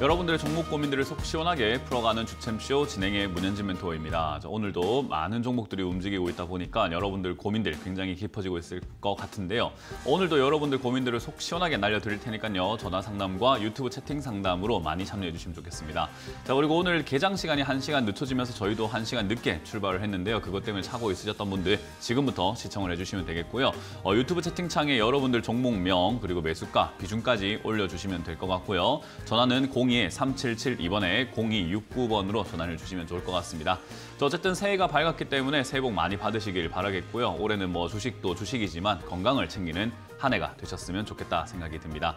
여러분들의 종목 고민들을 속 시원하게 풀어가는 주챔쇼 진행의 문현진 멘토입니다. 오늘도 많은 종목들이 움직이고 있다 보니까 여러분들 고민들 굉장히 깊어지고 있을 것 같은데요. 오늘도 여러분들 고민들을 속 시원하게 날려드릴 테니까요. 전화 상담과 유튜브 채팅 상담으로 많이 참여해 주시면 좋겠습니다. 자 그리고 오늘 개장 시간이 1시간 늦춰지면서 저희도 1시간 늦게 출발을 했는데요. 그것 때문에 차고 있으셨던 분들 지금부터 시청을 해주시면 되겠고요. 어, 유튜브 채팅창에 여러분들 종목명 그리고 매수가, 비중까지 올려주시면 될 것 같고요. 전화는 02 02-3772번에 0269번으로 전화를 주시면 좋을 것 같습니다. 어쨌든 새해가 밝았기 때문에 새해 복 많이 받으시길 바라겠고요. 올해는 뭐 주식도 주식이지만 건강을 챙기는 한 해가 되셨으면 좋겠다 생각이 듭니다.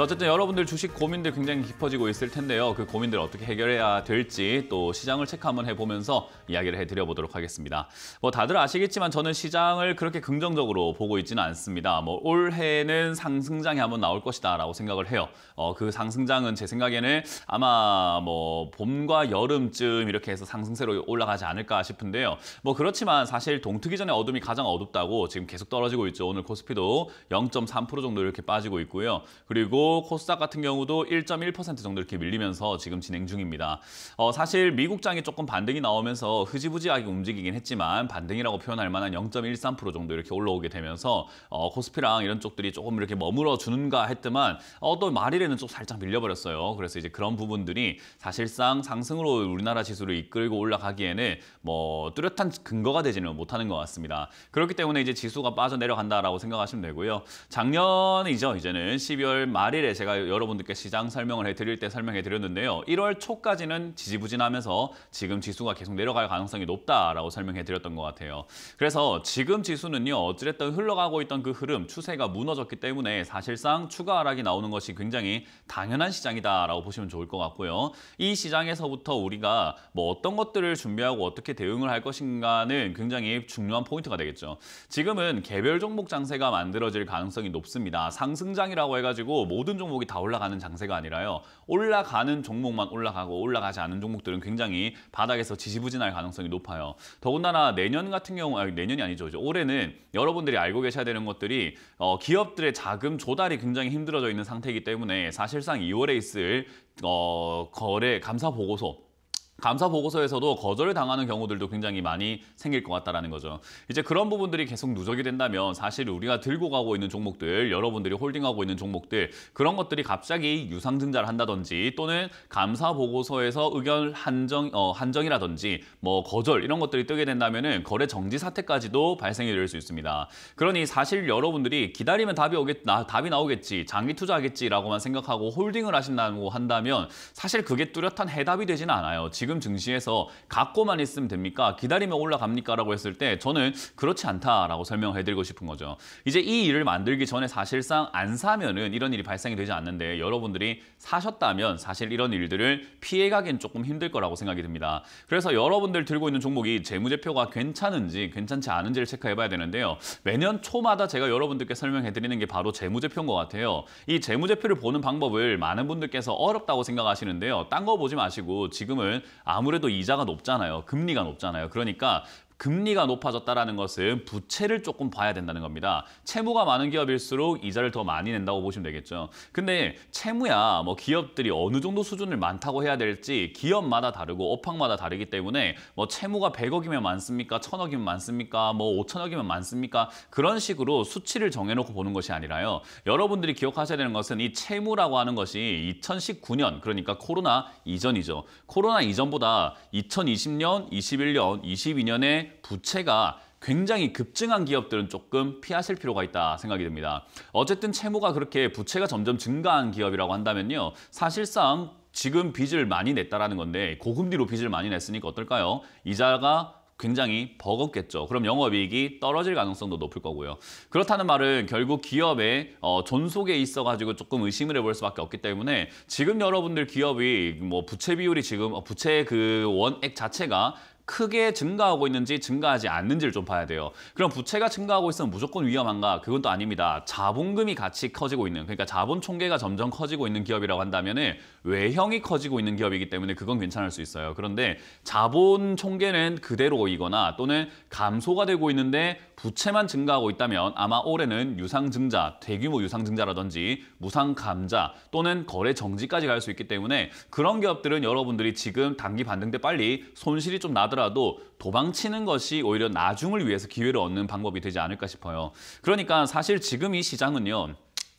어쨌든 여러분들 주식 고민들 굉장히 깊어지고 있을 텐데요. 그 고민들 어떻게 해결해야 될지 또 시장을 체크 한번 해보면서 이야기를 해드려 보도록 하겠습니다. 뭐 다들 아시겠지만 저는 시장을 그렇게 긍정적으로 보고 있지는 않습니다. 뭐 올해는 상승장이 한번 나올 것이다라고 생각을 해요. 어, 그 상승장은 제 생각에는 아마 뭐 봄과 여름쯤 이렇게 해서 상승세로 올라가지 않을까 싶은데요. 뭐 그렇지만 사실 동트기 전에 어둠이 가장 어둡다고 지금 계속 떨어지고 있죠. 오늘 코스피도 0.3% 정도 이렇게 빠지고 있고요. 그리고 코스닥 같은 경우도 1.1% 정도 이렇게 밀리면서 지금 진행 중입니다. 어, 사실 미국장이 조금 반등이 나오면서 흐지부지하게 움직이긴 했지만 반등이라고 표현할 만한 0.13% 정도 이렇게 올라오게 되면서 어, 코스피랑 이런 쪽들이 조금 이렇게 머물어 주는가 했더만 어, 또 말일에는 좀 살짝 밀려버렸어요. 그래서 이제 그런 부분들이 사실상 상승으로 우리나라 지수를 이끌고 올라가기에는 뭐 뚜렷한 근거가 되지는 못하는 것 같습니다. 그렇기 때문에 이제 지수가 빠져 내려간다라고 생각하시면 되고요. 작년이죠. 이제는 12월 말에 4일에 제가 여러분들께 시장 설명을 해드릴 때 설명해 드렸는데요. 1월 초까지는 지지부진하면서 지금 지수가 계속 내려갈 가능성이 높다라고 설명해 드렸던 것 같아요. 그래서 지금 지수는요. 어찌됐든 흘러가고 있던 그 흐름, 추세가 무너졌기 때문에 사실상 추가 하락이 나오는 것이 굉장히 당연한 시장이다라고 보시면 좋을 것 같고요. 이 시장에서부터 우리가 뭐 어떤 것들을 준비하고 어떻게 대응을 할 것인가는 굉장히 중요한 포인트가 되겠죠. 지금은 개별 종목 장세가 만들어질 가능성이 높습니다. 상승장이라고 해가지고 모든 모든 종목이 다 올라가는 장세가 아니라요. 올라가는 종목만 올라가고 올라가지 않은 종목들은 굉장히 바닥에서 지지부진할 가능성이 높아요. 더군다나 내년 같은 경우, 아니, 내년이 아니죠. 올해는 여러분들이 알고 계셔야 되는 것들이 어, 기업들의 자금 조달이 굉장히 힘들어져 있는 상태이기 때문에 사실상 2월에 있을 어, 거래 감사 보고서 감사 보고서에서도 거절을 당하는 경우들도 굉장히 많이 생길 것 같다라는 거죠. 이제 그런 부분들이 계속 누적이 된다면 사실 우리가 들고 가고 있는 종목들, 여러분들이 홀딩하고 있는 종목들 그런 것들이 갑자기 유상 증자를 한다든지 또는 감사 보고서에서 의견 한정 어, 한정이라든지 뭐 거절 이런 것들이 뜨게 된다면은 거래 정지 사태까지도 발생이 될 수 있습니다. 그러니 사실 여러분들이 기다리면 답이 오겠 나, 답이 나오겠지, 장기 투자하겠지라고만 생각하고 홀딩을 하신다고 한다면 사실 그게 뚜렷한 해답이 되지는 않아요. 지금 지금 증시에서 갖고만 있으면 됩니까? 기다리면 올라갑니까? 라고 했을 때 저는 그렇지 않다라고 설명해드리고 싶은 거죠. 이제 이 일을 만들기 전에 사실상 안 사면은 이런 일이 발생이 되지 않는데 여러분들이 사셨다면 사실 이런 일들을 피해가긴 조금 힘들 거라고 생각이 듭니다. 그래서 여러분들 들고 있는 종목이 재무제표가 괜찮은지 괜찮지 않은지를 체크해봐야 되는데요. 매년 초마다 제가 여러분들께 설명해드리는 게 바로 재무제표인 것 같아요. 이 재무제표를 보는 방법을 많은 분들께서 어렵다고 생각하시는데요. 딴 거 보지 마시고 지금은 아무래도 이자가 높잖아요. 금리가 높잖아요. 그러니까 금리가 높아졌다는 것은 부채를 조금 봐야 된다는 겁니다. 채무가 많은 기업일수록 이자를 더 많이 낸다고 보시면 되겠죠. 근데 채무야 뭐 기업들이 어느 정도 수준을 많다고 해야 될지 기업마다 다르고 업황마다 다르기 때문에 뭐 채무가 100억이면 많습니까? 1000억이면 많습니까? 뭐5 0 0 0억이면 많습니까? 그런 식으로 수치를 정해놓고 보는 것이 아니라요. 여러분들이 기억하셔야 되는 것은 이 채무라고 하는 것이 2019년 그러니까 코로나 이전이죠. 코로나 이전보다 2020년, 21년, 22년에 부채가 굉장히 급증한 기업들은 조금 피하실 필요가 있다 생각이 듭니다. 어쨌든 채무가 그렇게 부채가 점점 증가한 기업이라고 한다면요. 사실상 지금 빚을 많이 냈다라는 건데 고금리로 빚을 많이 냈으니까 어떨까요? 이자가 굉장히 버겁겠죠. 그럼 영업이익이 떨어질 가능성도 높을 거고요. 그렇다는 말은 결국 기업의 어, 존속에 있어가지고 조금 의심을 해볼 수밖에 없기 때문에 지금 여러분들 기업이 뭐 부채 비율이 지금 어, 부채 그 원액 자체가 크게 증가하고 있는지 증가하지 않는지를 좀 봐야 돼요. 그럼 부채가 증가하고 있으면 무조건 위험한가? 그건 또 아닙니다. 자본금이 같이 커지고 있는, 그러니까 자본 총계가 점점 커지고 있는 기업이라고 한다면 외형이 커지고 있는 기업이기 때문에 그건 괜찮을 수 있어요. 그런데 자본 총계는 그대로이거나 또는 감소가 되고 있는데 부채만 증가하고 있다면 아마 올해는 유상증자, 대규모 유상증자라든지 무상감자 또는 거래 정지까지 갈 수 있기 때문에 그런 기업들은 여러분들이 지금 단기 반등 때 빨리 손실이 좀 나더라도 하더라도 도망치는 것이 오히려 나중을 위해서 기회를 얻는 방법이 되지 않을까 싶어요. 그러니까 사실 지금 이 시장은요.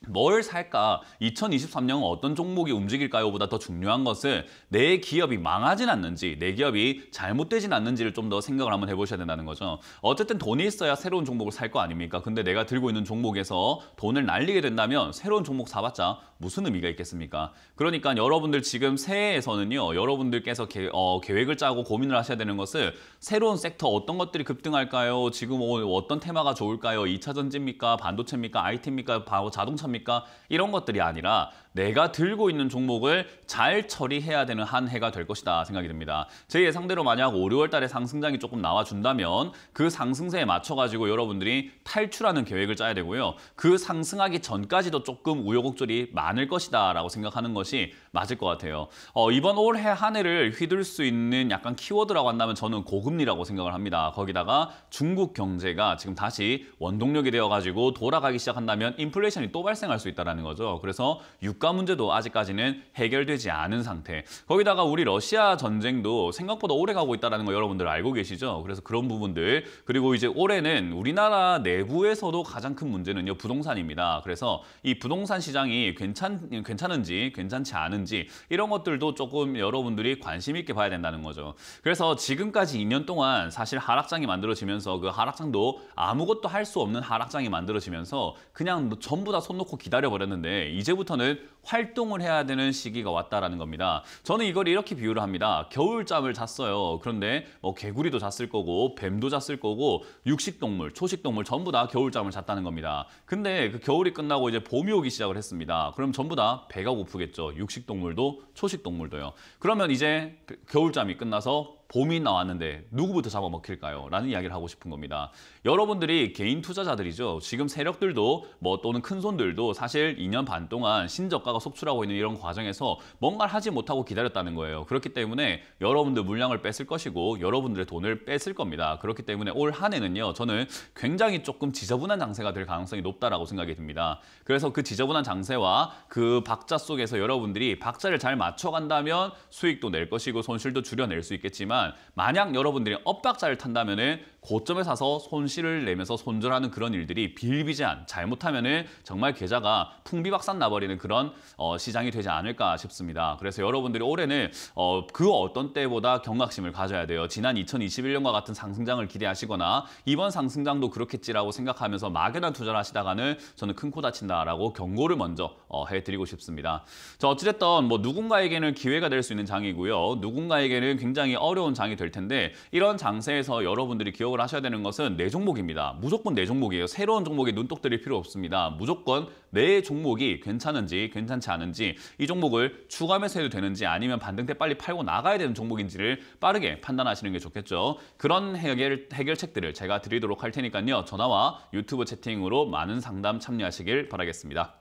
뭘 살까? 2 0 2 3년 어떤 종목이 움직일까요?보다 더 중요한 것은 내 기업이 망하진 않는지, 내 기업이 잘못되진 않는지를 좀 더 생각을 한번 해보셔야 된다는 거죠. 어쨌든 돈이 있어야 새로운 종목을 살 거 아닙니까? 근데 내가 들고 있는 종목에서 돈을 날리게 된다면 새로운 종목 사봤자 무슨 의미가 있겠습니까? 그러니까 여러분들 지금 새해에서는요, 여러분들께서 계, 어, 계획을 짜고 고민을 하셔야 되는 것은 새로운 섹터 어떤 것들이 급등할까요? 지금 어떤 테마가 좋을까요? 2차 전지입니까? 반도체입니까? IT입니까? 자동차 합니까? 이런 것들이 아니라 내가 들고 있는 종목을 잘 처리해야 되는 한 해가 될 것이다 생각이 듭니다. 제 예상대로 만약 5, 6월 달에 상승장이 조금 나와준다면 그 상승세에 맞춰가지고 여러분들이 탈출하는 계획을 짜야 되고요. 그 상승하기 전까지도 조금 우여곡절이 많을 것이다 라고 생각하는 것이 맞을 것 같아요. 어, 이번 올해 한 해를 휘둘 수 있는 약간 키워드라고 한다면 저는 고금리라고 생각을 합니다. 거기다가 중국 경제가 지금 다시 원동력이 되어가지고 돌아가기 시작한다면 인플레이션이 또 발생할 수 있다는 거죠. 그래서 6 물가 문제도 아직까지는 해결되지 않은 상태. 거기다가 우리 러시아 전쟁도 생각보다 오래 가고 있다는 거 여러분들 알고 계시죠? 그래서 그런 부분들 그리고 이제 올해는 우리나라 내부에서도 가장 큰 문제는요 부동산입니다. 그래서 이 부동산 시장이 괜찮 괜찮은지 괜찮지 않은지 이런 것들도 조금 여러분들이 관심 있게 봐야 된다는 거죠. 그래서 지금까지 2년 동안 사실 하락장이 만들어지면서 그 하락장도 아무것도 할 수 없는 하락장이 만들어지면서 그냥 전부 다 손 놓고 기다려버렸는데 이제부터는 활동을 해야 되는 시기가 왔다라는 겁니다. 저는 이걸 이렇게 비유를 합니다. 겨울잠을 잤어요. 그런데 뭐 개구리도 잤을 거고 뱀도 잤을 거고 육식동물, 초식동물 전부 다 겨울잠을 잤다는 겁니다. 근데 그 겨울이 끝나고 이제 봄이 오기 시작을 했습니다. 그럼 전부 다 배가 고프겠죠. 육식동물도 초식동물도요. 그러면 이제 그 겨울잠이 끝나서 봄이 나왔는데 누구부터 잡아먹힐까요? 라는 이야기를 하고 싶은 겁니다. 여러분들이 개인 투자자들이죠. 지금 세력들도 뭐 또는 큰손들도 사실 2년 반 동안 신저가가 속출하고 있는 이런 과정에서 뭔가를 하지 못하고 기다렸다는 거예요. 그렇기 때문에 여러분들 물량을 뺏을 것이고 여러분들의 돈을 뺏을 겁니다. 그렇기 때문에 올한 해는요. 저는 굉장히 조금 지저분한 장세가 될 가능성이 높다라고 생각이 듭니다. 그래서 그 지저분한 장세와 그 박자 속에서 여러분들이 박자를 잘 맞춰간다면 수익도 낼 것이고 손실도 줄여낼 수 있겠지만 만약 여러분들이 엇박자를 탄다면 은 고점에 사서 손실을 내면서 손절하는 그런 일들이 비일비재한 잘못하면은 정말 계좌가 풍비박산 나버리는 그런 어, 시장이 되지 않을까 싶습니다. 그래서 여러분들이 올해는 어, 그 어떤 때보다 경각심을 가져야 돼요. 지난 2021년과 같은 상승장을 기대하시거나 이번 상승장도 그렇겠지라고 생각하면서 막연한 투자를 하시다가는 저는 큰 코 다친다라고 경고를 먼저 어, 해드리고 싶습니다. 자어찌됐든뭐 누군가에게는 기회가 될 수 있는 장이고요. 누군가에게는 굉장히 어려운 장이 될 텐데 이런 장세에서 여러분들이 기업 기억을 하셔야 되는 것은 내 종목입니다. 무조건 내 종목이에요. 새로운 종목에 눈독 들일 필요 없습니다. 무조건 내 종목이 괜찮은지 괜찮지 않은지 이 종목을 추가매수 해도 되는지 아니면 반등 때 빨리 팔고 나가야 되는 종목인지를 빠르게 판단하시는 게 좋겠죠. 그런 해결, 해결책들을 제가 드리도록 할 테니까요. 전화와 유튜브 채팅으로 많은 상담 참여하시길 바라겠습니다.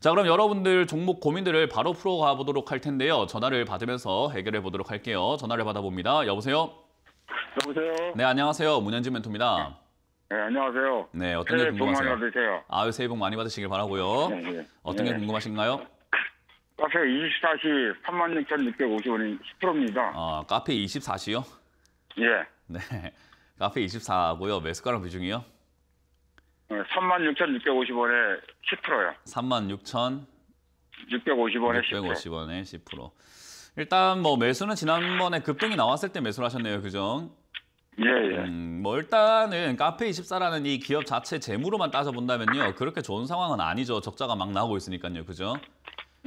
자 그럼 여러분들 종목 고민들을 바로 풀어가 보도록 할 텐데요. 전화를 받으면서 해결해 보도록 할게요. 전화를 받아봅니다. 여보세요? 여보세요. 네, 안녕하세요. 문현진 멘토입니다. 네, 안녕하세요. 네, 어떤 게 궁금하세요? 많이 받으세요. 아유, 새해 복 많이 받으시길 바라고요. 네, 네. 네. 어떤 게 네. 궁금하신가요? 카페 24시 3 6 6 5 0원인 10%입니다. 아, 카페 24시요? 예. 네. 카페 24고요. 매수가랑 비중이요? 36,650원에 10%요. 36,650원에 10%. 650원에 10%. 일단 뭐 매수는 지난번에 급등이 나왔을 때 매수를 하셨네요. 그죠? 예, 예. 음, 뭐 일단은 카페24라는 이 기업 자체 재무로만 따져본다면요. 그렇게 좋은 상황은 아니죠. 적자가 막 나오고 있으니까요. 그죠?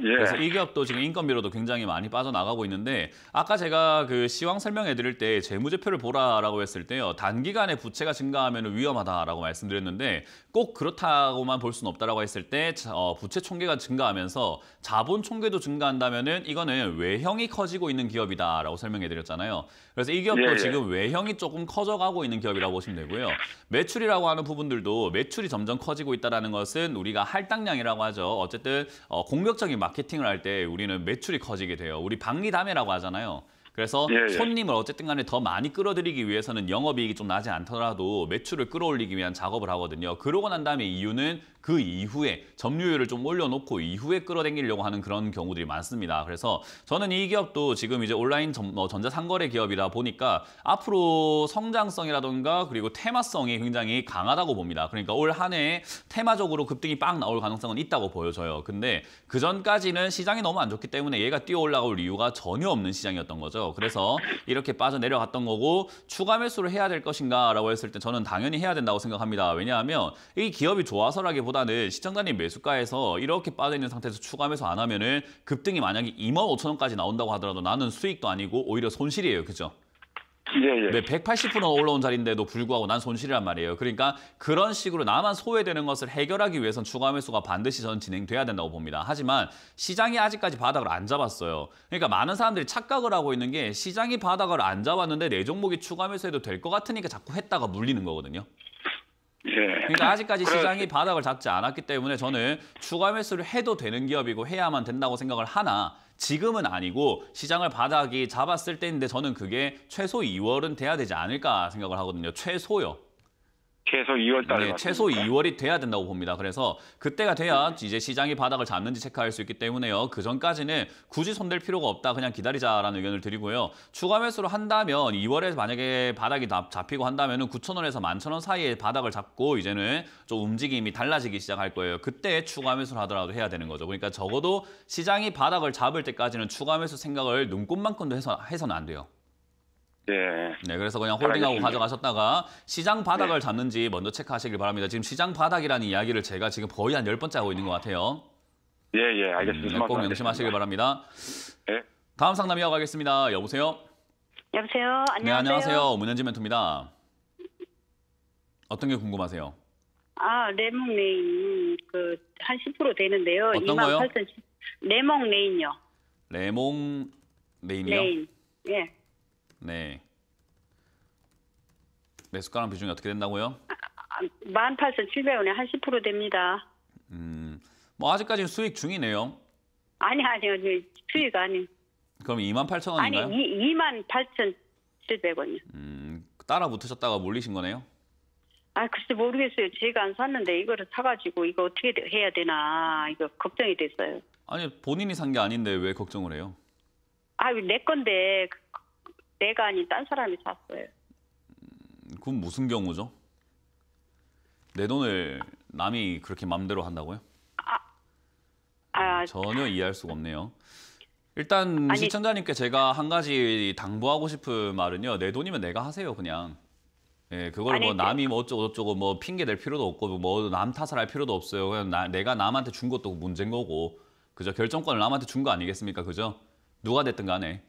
예. 그래서 이 기업도 지금 인건비로도 굉장히 많이 빠져나가고 있는데 아까 제가 그 시황 설명해 드릴 때 재무제표를 보라라고 했을 때요. 단기간에 부채가 증가하면 위험하다라고 말씀드렸는데 꼭 그렇다고만 볼 수는 없다라고 했을 때 어, 부채 총계가 증가하면서 자본 총계도 증가한다면은 이거는 외형이 커지고 있는 기업이다라고 설명해 드렸잖아요. 그래서 이 기업도 예, 예. 지금 외형이 조금 커져가고 있는 기업이라고 보시면 되고요. 매출이라고 하는 부분들도 매출이 점점 커지고 있다라는 것은 우리가 할당량이라고 하죠. 어쨌든 어, 공격적인 마케팅을 할 때 우리는 매출이 커지게 돼요. 우리 박리담회라고 하잖아요. 그래서 예, 예. 손님을 어쨌든 간에 더 많이 끌어들이기 위해서는 영업이익이 좀 나지 않더라도 매출을 끌어올리기 위한 작업을 하거든요. 그러고 난 다음에 이유는 그 이후에 점유율을 좀 올려놓고 이후에 끌어당기려고 하는 그런 경우들이 많습니다. 그래서 저는 이 기업도 지금 이제 온라인 전, 어, 뭐 전자상거래 기업이다 보니까 앞으로 성장성이라던가 그리고 테마성이 굉장히 강하다고 봅니다. 그러니까 올한해 테마적으로 급등이 빵 나올 가능성은 있다고 보여져요. 근데 그전까지는 시장이 너무 안 좋기 때문에 얘가 뛰어 올라올 이유가 전혀 없는 시장이었던 거죠. 그래서 이렇게 빠져내려갔던 거고 추가 매수를 해야 될 것인가라고 했을 때 저는 당연히 해야 된다고 생각합니다. 왜냐하면 이 기업이 좋아서라기보다는 시청자님 매수가에서 이렇게 빠져있는 상태에서 추가 매수 안 하면 은 급등이 만약에 2만 5천 원까지 나온다고 하더라도 나는 수익도 아니고 오히려 손실이에요. 그죠? 예, 예. 네, 180% 올라온 자리인데도 불구하고 난 손실이란 말이에요. 그러니까 그런 식으로 나만 소외되는 것을 해결하기 위해선 추가 매수가 반드시 전 진행돼야 된다고 봅니다. 하지만 시장이 아직까지 바닥을 안 잡았어요. 그러니까 많은 사람들이 착각을 하고 있는 게 시장이 바닥을 안 잡았는데 내 종목이 추가 매수해도 될 것 같으니까 자꾸 했다가 물리는 거거든요. 예. 그러니까 아직까지 시장이 바닥을 잡지 않았기 때문에 저는 추가 매수를 해도 되는 기업이고 해야만 된다고 생각을 하나 지금은 아니고 시장을 바닥이 잡았을 때인데 저는 그게 최소 2월은 돼야 되지 않을까 생각을 하거든요. 최소요. 최소 2월 달에 네, 최소 2월이 돼야 된다고 봅니다. 그래서 그때가 돼야 이제 시장이 바닥을 잡는지 체크할 수 있기 때문에요. 그 전까지는 굳이 손댈 필요가 없다. 그냥 기다리자라는 의견을 드리고요. 추가 매수를 한다면 2월에 만약에 바닥이 잡히고 한다면 9천원에서 11,000원 사이에 바닥을 잡고 이제는 좀 움직임이 달라지기 시작할 거예요. 그때 추가 매수를 하더라도 해야 되는 거죠. 그러니까 적어도 시장이 바닥을 잡을 때까지는 추가 매수 생각을 눈꼽만큼도 해서, 해서는 안 돼요. 예. 네, 그래서 그냥 홀딩하고 알겠습니다. 가져가셨다가 시장 바닥을 네. 잡는지 먼저 체크하시길 바랍니다. 지금 시장 바닥이라는 이야기를 제가 지금 거의 한 열번째 하고 있는 것 같아요. 예, 예, 알겠습니다. 음, 꼭 명심하시길 바랍니다. 예. 다음 상담 이어가겠습니다. 여보세요? 여보세요? 안녕하세요. 네, 안녕하세요. 문현지 멘토입니다. 어떤 게 궁금하세요? 아, 레몬레인 그한 10% 되는데요. 어떤 28,000... 거요? 레몬레인요레몬레인이요 레인. 예. 네. 매수가랑 비중이 어떻게 된다고요? 18,700원에 한10% 됩니다. 음, 뭐아직까지 수익 중이네요. 아니 아니요, 수익 아니. 그럼 28,000원인가요? 아니, 28,700원이요. 음, 따라 붙으셨다가 몰리신 거네요? 아, 글쎄 모르겠어요. 제가 안 샀는데 이거를 사가지고 이거 어떻게 해야 되나 이거 걱정이 됐어요. 아니, 본인이 산 게 아닌데 왜 걱정을 해요? 아, 내 건데 그 내가 아닌 딴 사람이 샀어요. 그건 무슨 경우죠? 내 돈을 남이 그렇게 맘대로 한다고요? 아, 아, 전혀 이해할 수가 없네요. 일단 아니, 시청자님께 제가 한 가지 당부하고 싶은 말은요. 내 돈이면 내가 하세요, 그냥. 예, 그걸 뭐 남이 뭐 어쩌고 저쩌고 뭐 핑계 댈 필요도 없고 뭐 남 탓을 할 필요도 없어요. 그냥 나, 내가 남한테 준 것도 문제인 거고. 그죠? 결정권을 남한테 준 거 아니겠습니까? 그죠? 누가 됐든 간에.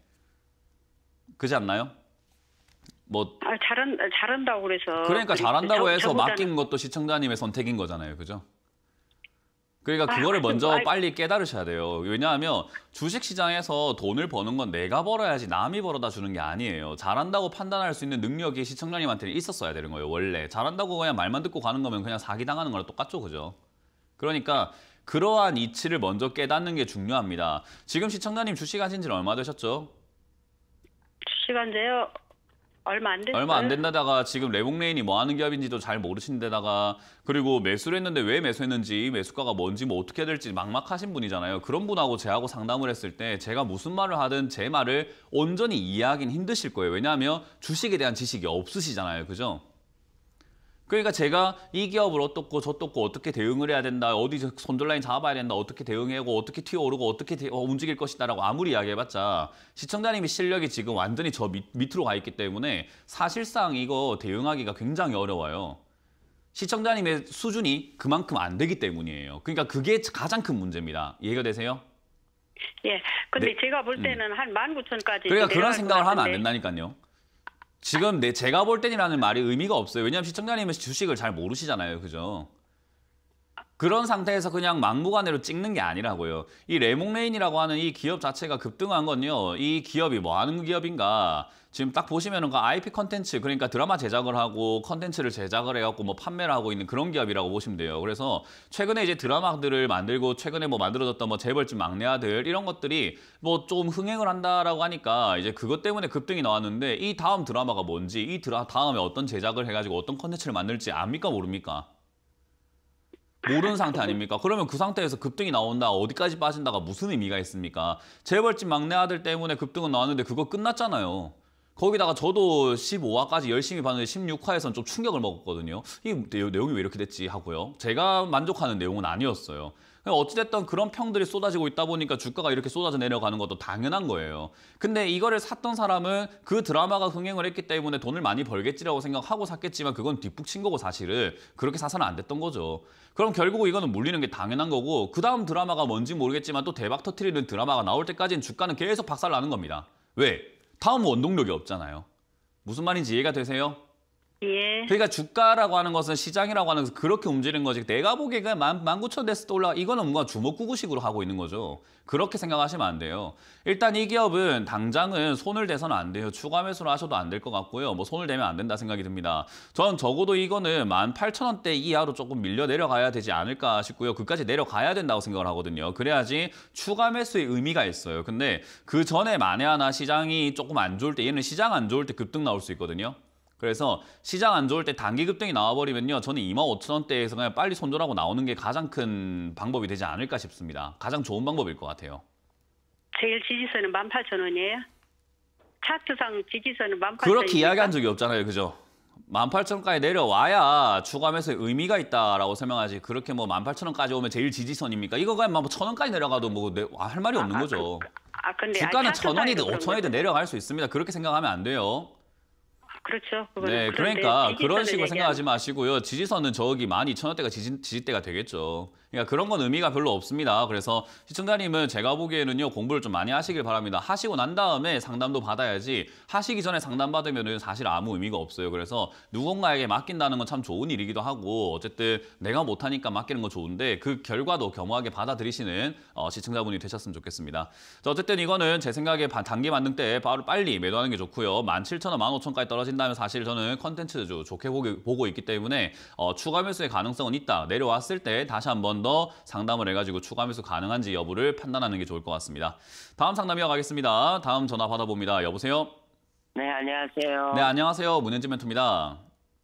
그지 않나요? 뭐 아, 잘한 잘한다고 그래서 그러니까 잘한다고 저, 해서 저보다는... 맡긴 것도 시청자님의 선택인 거잖아요, 그죠? 그러니까 아, 그거를 아, 먼저 아, 아, 빨리 깨달으셔야 돼요. 왜냐하면 주식 시장에서 돈을 버는 건 내가 벌어야지 남이 벌어다 주는 게 아니에요. 잘한다고 판단할 수 있는 능력이 시청자님한테는 있었어야 되는 거예요. 원래 잘한다고 그냥 말만 듣고 가는 거면 그냥 사기 당하는 거랑 똑같죠, 그죠? 그러니까 그러한 이치를 먼저 깨닫는 게 중요합니다. 지금 시청자님 주식하신 지는 얼마 되셨죠? 시간제요. 얼마 안됐 얼마 안 된다다가 지금 레봉레인이 뭐 하는 기업인지도 잘 모르신 데다가 그리고 매수를 했는데 왜 매수했는지 매수가가 뭔지 뭐 어떻게 될지 막막하신 분이잖아요. 그런 분하고 제하고 상담을 했을 때 제가 무슨 말을 하든 제 말을 온전히 이해하긴 힘드실 거예요. 왜냐하면 주식에 대한 지식이 없으시잖아요. 그죠? 그러니까 제가 이 기업을 어떻고 저떻고 어떻게 대응을 해야 된다. 어디 손절라인 잡아야 된다. 어떻게 대응하고 어떻게 튀어오르고 어떻게 어, 움직일 것이다라고 아무리 이야기해봤자 시청자님의 실력이 지금 완전히 저 밑, 밑으로 가 있기 때문에 사실상 이거 대응하기가 굉장히 어려워요. 시청자님의 수준이 그만큼 안 되기 때문이에요. 그러니까 그게 가장 큰 문제입니다. 이해가 되세요? 예. 근데 네. 제가 볼 음. 때는 음. 한 19,000까지 그러니까 그런 생각을 하면 안 된다니까요. 지금 내 제가 볼때이라는 말이 의미가 없어요. 왜냐하면 시청자님은 주식을 잘 모르시잖아요. 그죠? 그런 상태에서 그냥 막무가내로 찍는 게 아니라고요. 이 레몽레인이라고 하는 이 기업 자체가 급등한 건요. 이 기업이 뭐 하는 기업인가. 지금 딱 보시면은 그 IP 컨텐츠 그러니까 드라마 제작을 하고 컨텐츠를 제작을 해갖고 뭐 판매를 하고 있는 그런 기업이라고 보시면 돼요. 그래서 최근에 이제 드라마들을 만들고 최근에 뭐 만들어졌던 뭐 재벌집 막내 아들 이런 것들이 뭐 좀 흥행을 한다라고 하니까 이제 그것 때문에 급등이 나왔는데 이 다음 드라마가 뭔지 이 드라 다음에 어떤 제작을 해가지고 어떤 컨텐츠를 만들지 압니까 모릅니까? 모르는 상태 아닙니까? 그러면 그 상태에서 급등이 나온다, 어디까지 빠진다가 무슨 의미가 있습니까? 재벌집 막내 아들 때문에 급등은 나왔는데 그거 끝났잖아요. 거기다가 저도 15화까지 열심히 봤는데 16화에선 좀 충격을 먹었거든요. 이 내용이 왜 이렇게 됐지 하고요. 제가 만족하는 내용은 아니었어요. 어찌됐든 그런 평들이 쏟아지고 있다 보니까 주가가 이렇게 쏟아져 내려가는 것도 당연한 거예요. 근데 이거를 샀던 사람은 그 드라마가 흥행을 했기 때문에 돈을 많이 벌겠지라고 생각하고 샀겠지만 그건 뒷북친 거고 사실은 그렇게 사서는 안 됐던 거죠. 그럼 결국 이거는 물리는 게 당연한 거고 그 다음 드라마가 뭔지 모르겠지만 또 대박 터트리는 드라마가 나올 때까지는 주가는 계속 박살나는 겁니다. 왜? 다음 원동력이 없잖아요. 무슨 말인지 이해가 되세요? 예. 그러니까 주가라고 하는 것은 시장이라고 하는 것은 그렇게 움직이는 거지. 내가 보기에가 만, 만 구천 데스도 올라가. 이거는 뭔가 주먹구구식으로 하고 있는 거죠. 그렇게 생각하시면 안 돼요. 일단 이 기업은 당장은 손을 대서는 안 돼요. 추가 매수를 하셔도 안 될 것 같고요. 뭐 손을 대면 안 된다 생각이 듭니다. 전 적어도 이거는 만 팔천 원대 이하로 조금 밀려 내려가야 되지 않을까 싶고요. 그까지 내려가야 된다고 생각을 하거든요. 그래야지 추가 매수의 의미가 있어요. 근데 그 전에 만에 하나 시장이 조금 안 좋을 때 얘는 시장 안 좋을 때 급등 나올 수 있거든요. 그래서 시장 안 좋을 때 단기 급등이 나와버리면요. 저는 2만 5천 원대에서 그냥 빨리 손절하고 나오는 게 가장 큰 방법이 되지 않을까 싶습니다. 가장 좋은 방법일 것 같아요. 제일 지지선은 18,000원이에요. 차트상 지지선은 18,000원. 그렇게 이야기한 적이 없잖아요. 그죠? 18,000원까지 내려와야 추가하면서 의미가 있다라고 설명하지 그렇게 뭐 18,000원까지 오면 제일 지지선입니까? 이거 그냥 뭐 1,000원까지 내려가도 뭐할 아, 말이 없는 아, 아, 거죠. 아, 아, 근데 주가는 1,000원이든 5,000원이든 내려갈 수 있습니다. 그렇게 생각하면 안 돼요. 그렇죠. 네, 그러니까 그런 식으로 생각하지 마시고요. 지지선은 저기 1 2 0 0 0 원대가 지지, 지지대가 되겠죠. 그러니까 그런 건 의미가 별로 없습니다. 그래서 시청자님은 제가 보기에는요 공부를 좀 많이 하시길 바랍니다. 하시고 난 다음에 상담도 받아야지 하시기 전에 상담 받으면 사실 아무 의미가 없어요. 그래서 누군가에게 맡긴다는 건 참 좋은 일이기도 하고 어쨌든 내가 못하니까 맡기는 건 좋은데 그 결과도 겸허하게 받아들이시는 어, 시청자분이 되셨으면 좋겠습니다. 어쨌든 이거는 제 생각에 단기 만등 때 바로 빨리 매도하는 게 좋고요. 17,000원, 15,000원까지 떨어진다면 사실 저는 컨텐츠 도 좋게 보고 있기 때문에 어, 추가 매수의 가능성은 있다. 내려왔을 때 다시 한번 번더 상담을 해가지고 추가 매수 가능한지 여부를 판단하는 게 좋을 것 같습니다. 다음 상담 이어가겠습니다. 다음 전화 받아봅니다. 여보세요? 네, 안녕하세요. 네, 안녕하세요. 문현지 멘토입니다.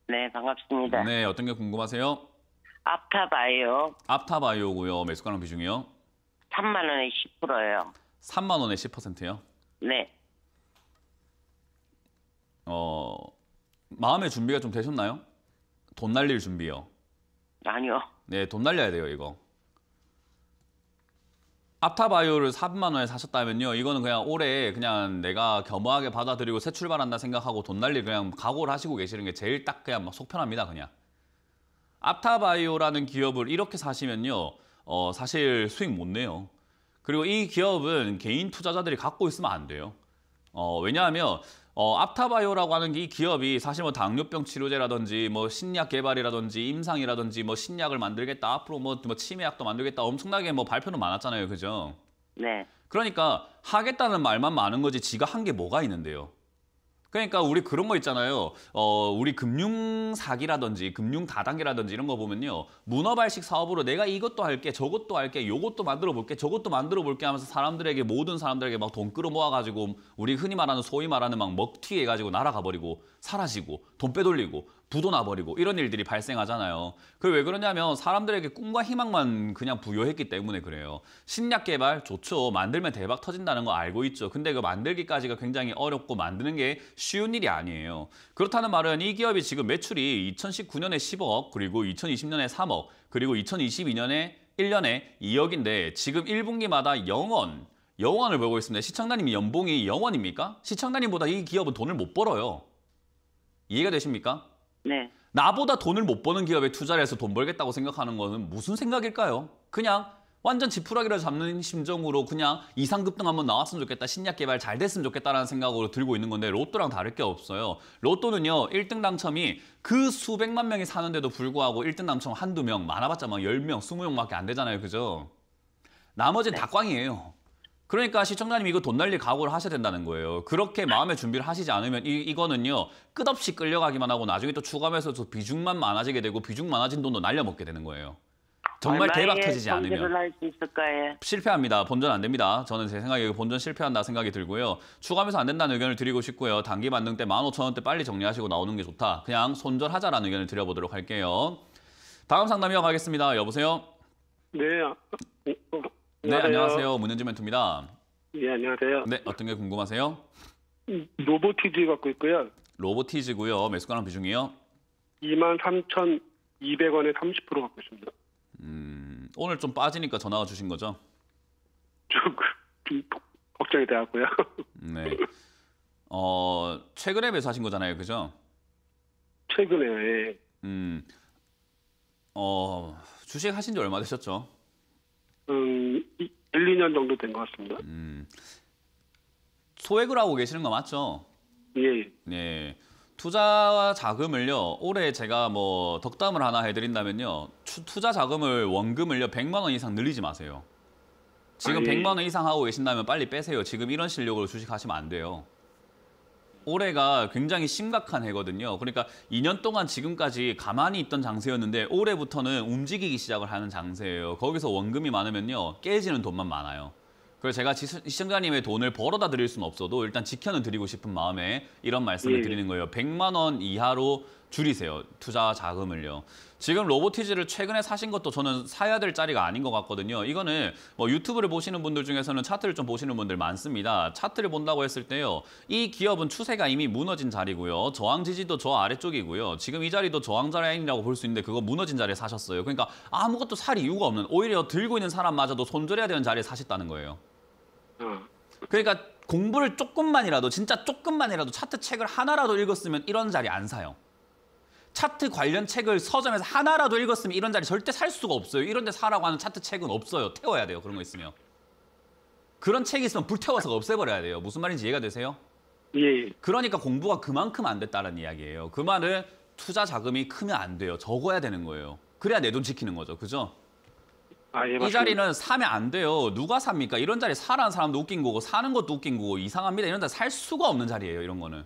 네, 반갑습니다. 네, 어떤 게 궁금하세요? 아프타바이오아프타바이오고요 매수가랑 비중이요? 3만 원에 10%예요. 3만 원에 10%요? 네. 어, 마음의 준비가 좀 되셨나요? 돈 날릴 준비요. 아니요. 네, 돈 날려야 돼요, 이거. 앞타바이오를 4 0만 원에 사셨다면요. 이거는 그냥 올해 그냥 내가 겸허하게 받아들이고 새 출발한다 생각하고 돈 날리 그냥 각오를 하시고 계시는 게 제일 딱 그냥 막 속편합니다, 그냥. 앞타바이오라는 기업을 이렇게 사시면요. 어, 사실 수익 못 내요. 그리고 이 기업은 개인 투자자들이 갖고 있으면 안 돼요. 어, 왜냐하면 어, 압타바이오라고 하는 이 기업이 사실 뭐 당뇨병 치료제라든지 뭐 신약 개발이라든지 임상이라든지 뭐 신약을 만들겠다 앞으로 뭐, 뭐 치매약도 만들겠다 엄청나게 뭐 발표는 많았잖아요, 그죠? 네. 그러니까 하겠다는 말만 많은 거지 지가 한 게 뭐가 있는데요. 그러니까 우리 그런 거 있잖아요. 어, 우리 금융 사기라든지 금융 다단계라든지 이런 거 보면요. 문어 발식 사업으로 내가 이것도 할게, 저것도 할게, 요것도 만들어 볼게, 저것도 만들어 볼게 하면서 사람들에게 모든 사람들에게 막 돈 끌어모아 가지고 우리 흔히 말하는 소위 말하는 막 먹튀해 가지고 날아가 버리고 사라지고 돈 빼돌리고 부도나버리고 이런 일들이 발생하잖아요. 그게 왜 그러냐면 사람들에게 꿈과 희망만 그냥 부여했기 때문에 그래요. 신약 개발 좋죠. 만들면 대박 터진다는 거 알고 있죠. 근데 그 만들기까지가 굉장히 어렵고 만드는 게 쉬운 일이 아니에요. 그렇다는 말은 이 기업이 지금 매출이 2019년에 10억 그리고 2020년에 3억 그리고 2022년에 1년에 2억인데 지금 1분기마다 0원 영원을 벌고 있습니다. 시청자님 연봉이 영원입니까? 시청자님보다 이 기업은 돈을 못 벌어요. 이해가 되십니까? 네. 나보다 돈을 못 버는 기업에 투자를 해서 돈 벌겠다고 생각하는 거는 무슨 생각일까요? 그냥 완전 지푸라기를 잡는 심정으로 그냥 이상급등 한번 나왔으면 좋겠다. 신약 개발 잘 됐으면 좋겠다라는 생각으로 들고 있는 건데 로또랑 다를 게 없어요. 로또는요. 1등 당첨이 그 수백만 명이 사는데도 불구하고 1등 당첨 한두 명, 많아봤자 막 10명, 20명밖에 안 되잖아요. 그죠? 나머지는 네. 다 꽝이에요. 그러니까 시청자님 이거 돈 날릴 각오를 하셔야 된다는 거예요. 그렇게 마음의 준비를 하시지 않으면 이, 이거는요. 끝없이 끌려가기만 하고 나중에 또 추가하면서 또 비중만 많아지게 되고 비중 많아진 돈도 날려먹게 되는 거예요. 정말 대박 터지지 않으면 실패합니다. 본전 안 됩니다. 저는 제 생각에 본전 실패한다 생각이 들고요. 추가하면서 안 된다는 의견을 드리고 싶고요. 단기 반등 때 15,000원대 빨리 정리하시고 나오는 게 좋다. 그냥 손절하자라는 의견을 드려보도록 할게요. 다음 상담 이어가겠습니다. 여보세요? 네. 네, 안녕하세요. 문현주 멘토입니다. 예, 안녕하세요. 네, 어떤 게 궁금하세요? 로보티즈 갖고 있고요. 로보티즈고요. 매수가랑 비중이요? 23,200원에 30% 갖고 있습니다. 음, 오늘 좀 빠지니까 전화가 주신 거죠? 좀, 좀 걱정이 되었고요 음, 네. 어, 최근에 매수하신 거잖아요, 그죠? 최근에. 예. 음, 어, 주식 하신 지 얼마 되셨죠? 음, 1, 2년 정도 된 것 같습니다. 음, 소액을 하고 계시는 거 맞죠? 예. 네. 투자 자금을요. 올해 제가 뭐 덕담을 하나 해드린다면요. 투자 자금을 원금을요. 100만 원 이상 늘리지 마세요. 지금 아, 예. 100만 원 이상 하고 계신다면 빨리 빼세요. 지금 이런 실력으로 주식하시면 안 돼요. 올해가 굉장히 심각한 해거든요. 그러니까 2년 동안 지금까지 가만히 있던 장세였는데 올해부터는 움직이기 시작을 하는 장세예요. 거기서 원금이 많으면요. 깨지는 돈만 많아요. 그래서 제가 시청자님의 돈을 벌어다 드릴 수는 없어도 일단 지켜는 드리고 싶은 마음에 이런 말씀을 예. 예. 드리는 거예요. 100만 원 이하로 줄이세요. 투자 자금을요. 지금 로보티즈를 최근에 사신 것도 저는 사야 될 자리가 아닌 것 같거든요. 이거는 뭐 유튜브를 보시는 분들 중에서는 차트를 좀 보시는 분들 많습니다. 차트를 본다고 했을 때요. 이 기업은 추세가 이미 무너진 자리고요. 저항 지지도 저 아래쪽이고요. 지금 이 자리도 저항 자리라고 볼 수 있는데 그거 무너진 자리에 사셨어요. 그러니까 아무것도 살 이유가 없는 오히려 들고 있는 사람마저도 손절해야 되는 자리에 사셨다는 거예요. 음. 그러니까 공부를 조금만이라도 진짜 조금만이라도 차트 책을 하나라도 읽었으면 이런 자리 안 사요. 차트 관련 책을 서점에서 하나라도 읽었으면 이런 자리 절대 살 수가 없어요. 이런 데 사라고 하는 차트 책은 없어요. 태워야 돼요. 그런 거 있으면. 그런 책이 있으면 불태워서 없애버려야 돼요. 무슨 말인지 이해가 되세요? 예. 예. 그러니까 공부가 그만큼 안 됐다는 이야기예요. 그 말은 투자 자금이 크면 안 돼요. 적어야 되는 거예요. 그래야 내 돈 지키는 거죠. 그죠? 아, 예, 이 자리는 사면 안 돼요. 누가 삽니까? 이런 자리 사라는 사람도 웃긴 거고 사는 것도 웃긴 거고 이상합니다. 이런 자리 살 수가 없는 자리예요. 이런 거는.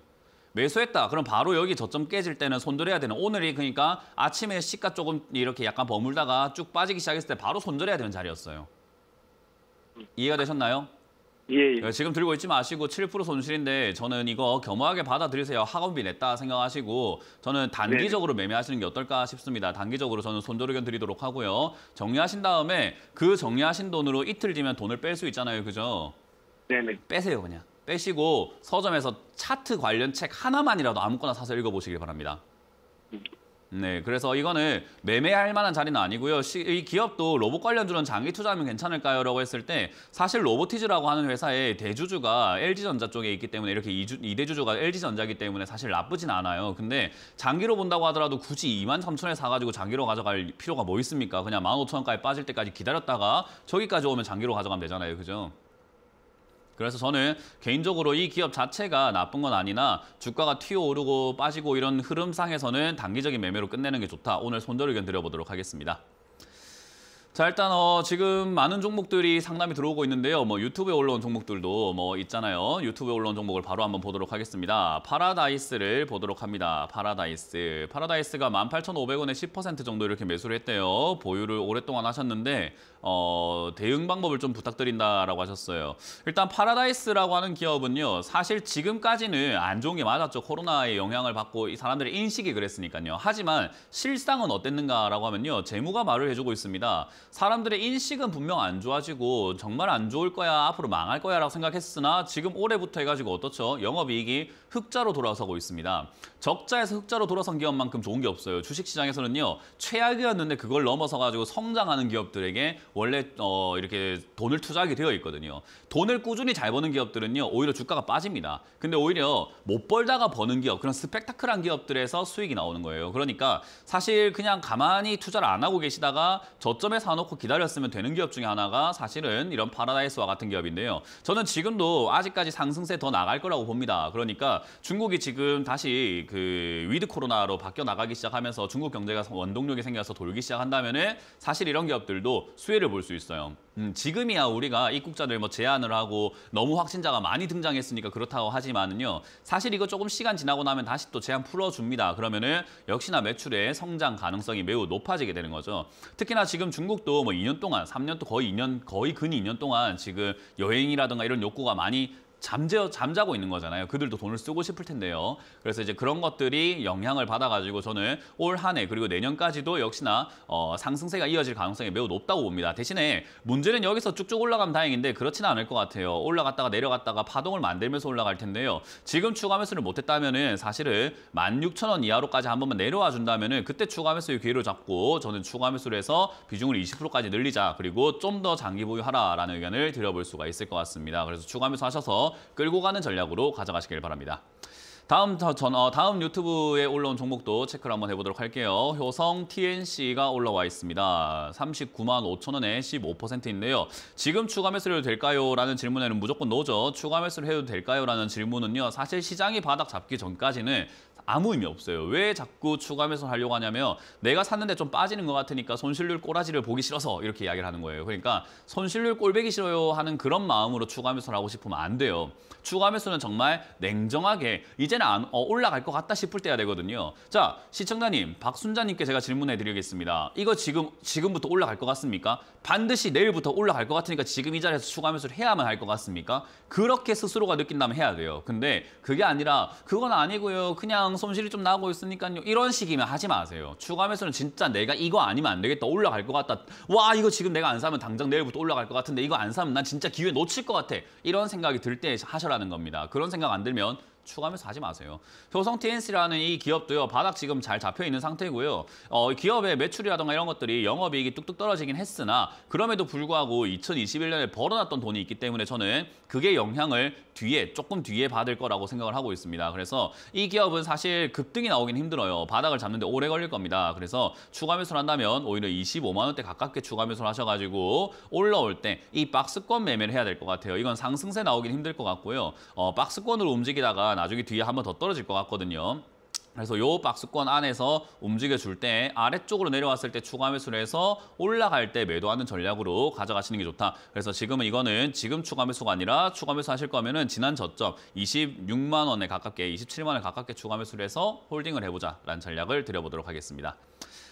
매수했다. 그럼 바로 여기 저점 깨질 때는 손절해야 되는 오늘이 그러니까 아침에 시가 조금 이렇게 약간 버물다가 쭉 빠지기 시작했을 때 바로 손절해야 되는 자리였어요. 이해가 되셨나요? 예, 예. 네, 지금 들고 있지 마시고 7% 손실인데 저는 이거 겸허하게 받아들이세요. 학원비 냈다 생각하시고 저는 단기적으로 네. 매매하시는 게 어떨까 싶습니다. 단기적으로 저는 손절 의견 드리도록 하고요. 정리하신 다음에 그 정리하신 돈으로 이틀 뒤면 돈을 뺄 수 있잖아요. 그죠? 네네. 빼세요 그냥. 빼시고 서점에서 차트 관련 책 하나만이라도 아무거나 사서 읽어보시길 바랍니다. 네, 그래서 이거는 매매할 만한 자리는 아니고요. 시, 이 기업도 로봇 관련주는 장기 투자하면 괜찮을까요? 라고 했을 때 사실 로보티즈라고 하는 회사의 대주주가 LG전자 쪽에 있기 때문에 이렇게 2대주주가 LG전자이기 때문에 사실 나쁘진 않아요. 근데 장기로 본다고 하더라도 굳이 2 3 0 0천에 사가지고 장기로 가져갈 필요가 뭐 있습니까? 그냥 1 5 0 0 0 원까지 빠질 때까지 기다렸다가 저기까지 오면 장기로 가져가면 되잖아요. 그죠? 그래서 저는 개인적으로 이 기업 자체가 나쁜 건 아니나 주가가 튀어오르고 빠지고 이런 흐름상에서는 단기적인 매매로 끝내는 게 좋다. 오늘 손절 의견 드려보도록 하겠습니다. 자 일단 어 지금 많은 종목들이 상담이 들어오고 있는데요. 뭐 유튜브에 올라온 종목들도 뭐 있잖아요. 유튜브에 올라온 종목을 바로 한번 보도록 하겠습니다. 파라다이스를 보도록 합니다. 파라다이스. 파라다이스가 18,500원에 10% 정도 이렇게 매수를 했대요. 보유를 오랫동안 하셨는데 어, 대응 방법을 좀 부탁드린다라고 하셨어요. 일단 파라다이스라고 하는 기업은요. 사실 지금까지는 안 좋은 게 맞았죠. 코로나의 영향을 받고 이 사람들의 인식이 그랬으니까요. 하지만 실상은 어땠는가라고 하면요. 재무가 말을 해주고 있습니다. 사람들의 인식은 분명 안 좋아지고 정말 안 좋을 거야, 앞으로 망할 거야 라고 생각했으나 지금 올해부터 해가지고 어떻죠? 영업이익이 흑자로 돌아서고 있습니다. 적자에서 흑자로 돌아선 기업만큼 좋은 게 없어요. 주식시장에서는요. 최악이었는데 그걸 넘어서 가지고 성장하는 기업들에게 원래 어, 이렇게 돈을 투자하게 되어 있거든요. 돈을 꾸준히 잘 버는 기업들은요. 오히려 주가가 빠집니다. 근데 오히려 못 벌다가 버는 기업, 그런 스펙타클한 기업들에서 수익이 나오는 거예요. 그러니까 사실 그냥 가만히 투자를 안 하고 계시다가 저점에 사놓고 기다렸으면 되는 기업 중에 하나가 사실은 이런 파라다이스와 같은 기업인데요. 저는 지금도 아직까지 상승세 더 나갈 거라고 봅니다. 그러니까 중국이 지금 다시 그 위드 코로나로 바뀌어 나가기 시작하면서 중국 경제가 원동력이 생겨서 돌기 시작한다면은 사실 이런 기업들도 수혜를 볼 수 있어요. 음, 지금이야 우리가 입국자들 뭐 제한을 하고 너무 확진자가 많이 등장했으니까 그렇다고 하지만은요. 사실 이거 조금 시간 지나고 나면 다시 또 제한 풀어줍니다. 그러면은 역시나 매출의 성장 가능성이 매우 높아지게 되는 거죠. 특히나 지금 중국도 뭐 2년 동안, 3년 또 거의 2년, 거의 근 2년 동안 지금 여행이라든가 이런 욕구가 많이 잠재 잠자고 있는 거잖아요. 그들도 돈을 쓰고 싶을 텐데요. 그래서 이제 그런 것들이 영향을 받아가지고 저는 올 한해 그리고 내년까지도 역시나 어, 상승세가 이어질 가능성이 매우 높다고 봅니다. 대신에 문제는 여기서 쭉쭉 올라가면 다행인데 그렇지는 않을 것 같아요. 올라갔다가 내려갔다가 파동을 만들면서 올라갈 텐데요. 지금 추가 매수를 못했다면은 사실은 16,000원 이하로까지 한 번만 내려와 준다면은 그때 추가 매수의 기회를 잡고 저는 추가 매수를 해서 비중을 20%까지 늘리자 그리고 좀 더 장기 보유하라라는 의견을 드려볼 수가 있을 것 같습니다. 그래서 추가 매수하셔서 끌고 가는 전략으로 가져가시길 바랍니다. 다음 전 어, 다음 유튜브에 올라온 종목도 체크를 한번 해보도록 할게요. 효성 TNC가 올라와 있습니다. 39만 5천 원에 15%인데요. 지금 추가 매수를 해도 될까요? 라는 질문에는 무조건 노죠. 추가 매수를 해도 될까요? 라는 질문은요. 사실 시장이 바닥 잡기 전까지는 아무 의미 없어요. 왜 자꾸 추가 매수를 하려고 하냐면 내가 샀는데 좀 빠지는 것 같으니까 손실률 꼬라지를 보기 싫어서 이렇게 이야기를 하는 거예요. 그러니까 손실률 꼴배기 싫어요 하는 그런 마음으로 추가 매수를 하고 싶으면 안 돼요. 추가 매수는 정말 냉정하게 이제 이제는 안, 어, 올라갈 것 같다 싶을 때야 되거든요. 자, 시청자님, 박순자님께 제가 질문해 드리겠습니다. 이거 지금, 지금부터 올라갈 것 같습니까? 반드시 내일부터 올라갈 것 같으니까 지금 이 자리에서 추가 매수를 해야만 할 것 같습니까? 그렇게 스스로가 느낀다면 해야 돼요. 근데 그게 아니라 그건 아니고요. 그냥 손실이 좀 나고 있으니까요. 이런 식이면 하지 마세요. 추가 매수는 진짜 내가 이거 아니면 안 되겠다. 올라갈 것 같다. 와, 이거 지금 내가 안 사면 당장 내일부터 올라갈 것 같은데 이거 안 사면 난 진짜 기회 놓칠 것 같아. 이런 생각이 들 때 하셔라는 겁니다. 그런 생각 안 들면 추가하면서 하지 마세요. 효성 TNC라는 이 기업도요. 바닥 지금 잘 잡혀 있는 상태고요. 어, 기업의 매출이라든가 이런 것들이 영업이익이 뚝뚝 떨어지긴 했으나 그럼에도 불구하고 2021년에 벌어놨던 돈이 있기 때문에 저는 그게 영향을 뒤에 조금 뒤에 받을 거라고 생각을 하고 있습니다. 그래서 이 기업은 사실 급등이 나오긴 힘들어요. 바닥을 잡는데 오래 걸릴 겁니다. 그래서 추가 매수를 한다면 오히려 25만 원대 가깝게 추가 매수를 하셔가지고 올라올 때 이 박스권 매매를 해야 될 것 같아요. 이건 상승세 나오긴 힘들 것 같고요. 어, 박스권으로 움직이다가 나중에 뒤에 한 번 더 떨어질 것 같거든요. 그래서 요 박스권 안에서 움직여줄 때 아래쪽으로 내려왔을 때 추가 매수를 해서 올라갈 때 매도하는 전략으로 가져가시는 게 좋다. 그래서 지금은 이거는 지금 추가 매수가 아니라 추가 매수 하실 거면은 지난 저점 26만 원에 가깝게 27만 원에 가깝게 추가 매수를 해서 홀딩을 해보자라는 전략을 드려보도록 하겠습니다.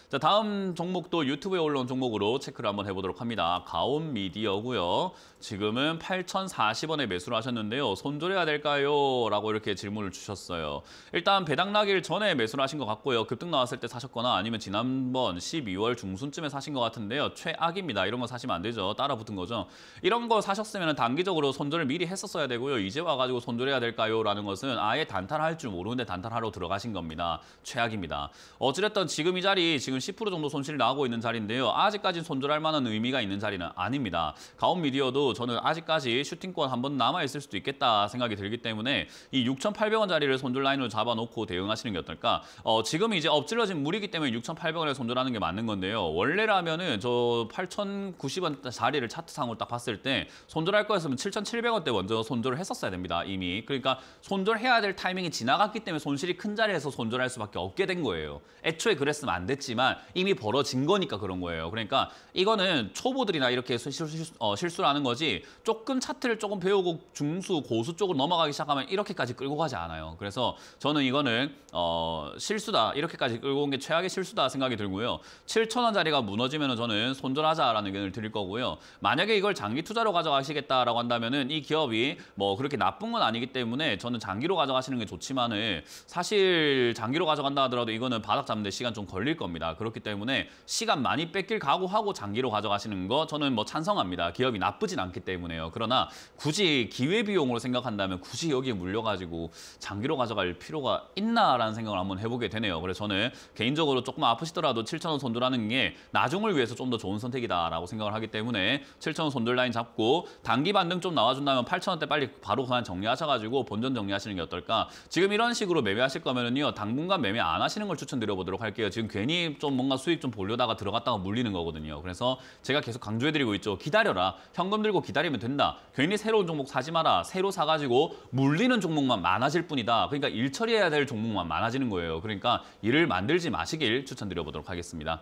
자, 다음 종목도 유튜브에 올라온 종목으로 체크를 한번 해보도록 합니다. 가온 미디어고요. 지금은 8,040원에 매수를 하셨는데요. 손절해야 될까요? 라고 이렇게 질문을 주셨어요. 일단 배당 나길 전에 매수를 하신 것 같고요. 급등 나왔을 때 사셨거나 아니면 지난번 12월 중순쯤에 사신 것 같은데요. 최악입니다. 이런 거 사시면 안 되죠. 따라 붙은 거죠. 이런 거 사셨으면 단기적으로 손절을 미리 했었어야 되고요. 이제 와가지고 손절해야 될까요? 라는 것은 아예 단타를 할줄 모르는데 단타를 하러 들어가신 겁니다. 최악입니다. 어찌됐든 지금 이 자리 지금 지금 10% 정도 손실이 나고 있는 자리인데요. 아직까지 손절할 만한 의미가 있는 자리는 아닙니다. 가온 미디어도 저는 아직까지 슈팅권 한 번 남아있을 수도 있겠다 생각이 들기 때문에 이 6,800원 자리를 손절 라인으로 잡아놓고 대응하시는 게 어떨까? 어, 지금 이제 엎질러진 물이기 때문에 6,800원에 손절하는 게 맞는 건데요. 원래라면은 저 8,090원 자리를 차트상으로 딱 봤을 때 손절할 거였으면 7 7 0 0원때 먼저 손절을 했었어야 됩니다. 이미. 그러니까 손절해야 될 타이밍이 지나갔기 때문에 손실이 큰 자리에서 손절할 수밖에 없게 된 거예요. 애초에 그랬으면 안 됐지만 거 이미 벌어진 거니까 그런 거예요. 그러니까 이거는 초보들이나 이렇게 실수, 어, 를하는 거지 조금 차트를 조금 배우고 중수, 고수 쪽으로 넘어가기 시작하면 이렇게까지 끌고 가지 않아요. 그래서 저는 이거는 어, 실수다. 이렇게까지 끌고 온 게 최악의 실수다 생각이 들고요. 7천원짜리가 무너지면 저는 손절하자라는 의견을 드릴 거고요. 만약에 이걸 장기 투자로 가져가시겠다라고 한다면 이 기업이 뭐 그렇게 나쁜 건 아니기 때문에 저는 장기로 가져가시는 게 좋지만은 사실 장기로 가져간다 하더라도 이거는 바닥 잡는데 시간 좀 걸릴 겁니다. 그렇기 때문에 시간 많이 뺏길 각오하고 장기로 가져가시는 거 저는 뭐 찬성합니다. 기업이 나쁘진 않기 때문에요. 그러나 굳이 기회비용으로 생각한다면 굳이 여기에 물려가지고 장기로 가져갈 필요가 있나라는 생각을 한번 해보게 되네요. 그래서 저는 개인적으로 조금 아프시더라도 7천원 손절하는 게 나중을 위해서 좀 더 좋은 선택이다라고 생각을 하기 때문에 7천원 손절 라인 잡고 단기 반등 좀 나와준다면 8천원대 빨리 바로 그냥 정리하셔가지고 본전 정리하시는 게 어떨까. 지금 이런 식으로 매매하실 거면은요. 당분간 매매 안 하시는 걸 추천드려보도록 할게요. 지금 괜히 좀좀 뭔가 수익 좀 보려다가 들어갔다가 물리는 거거든요. 그래서 제가 계속 강조해드리고 있죠. 기다려라. 현금 들고 기다리면 된다. 괜히 새로운 종목 사지 마라. 새로 사가지고 물리는 종목만 많아질 뿐이다. 그러니까 일 처리해야 될 종목만 많아지는 거예요. 그러니까 일을 만들지 마시길 추천드려보도록 하겠습니다.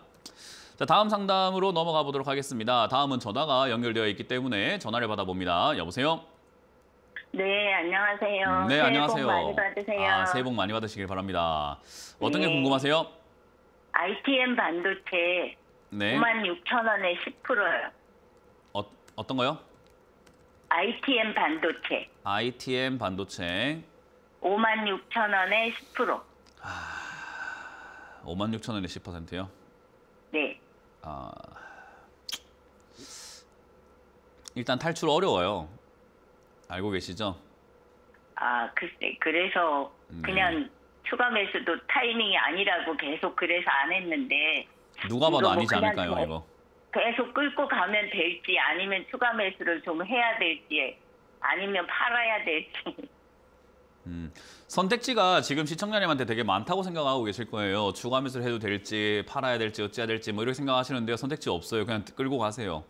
자, 다음 상담으로 넘어가 보도록 하겠습니다. 다음은 전화가 연결되어 있기 때문에 전화를 받아봅니다. 여보세요? 네, 안녕하세요. 음, 네, 새해 안녕하세요. 복 많이 받으세요. 아, 새해 복 많이 받으시길 바랍니다. 어떤 네. 게 궁금하세요? ITM 반도체 네. 6 0 0 0 원에 10%요. 어, 어떤 거요? ITM 반도체. ITM 반도체. 5 6 0 0 0 원에 10%. 아, 5 0 0 0 원에 10%요? 네. 아, 일단 탈출 어려워요. 알고 계시죠? 아, 글쎄. 그래서 그냥 음. 추가 매수도 타이밍이 아니라고 계속 그래서 안 했는데 누가 봐도 뭐 아니지 뭐 않을까요, 이거? 계속 끌고 가면 될지 아니면 추가 매수를 좀 해야 될지 아니면 팔아야 될지. 음, 선택지가 지금 시청자님한테 되게 많다고 생각하고 계실 거예요. 추가 매수를 해도 될지 팔아야 될지 어찌해야 될지 뭐 이렇게 생각하시는데요. 선택지 없어요. 그냥 끌고 가세요.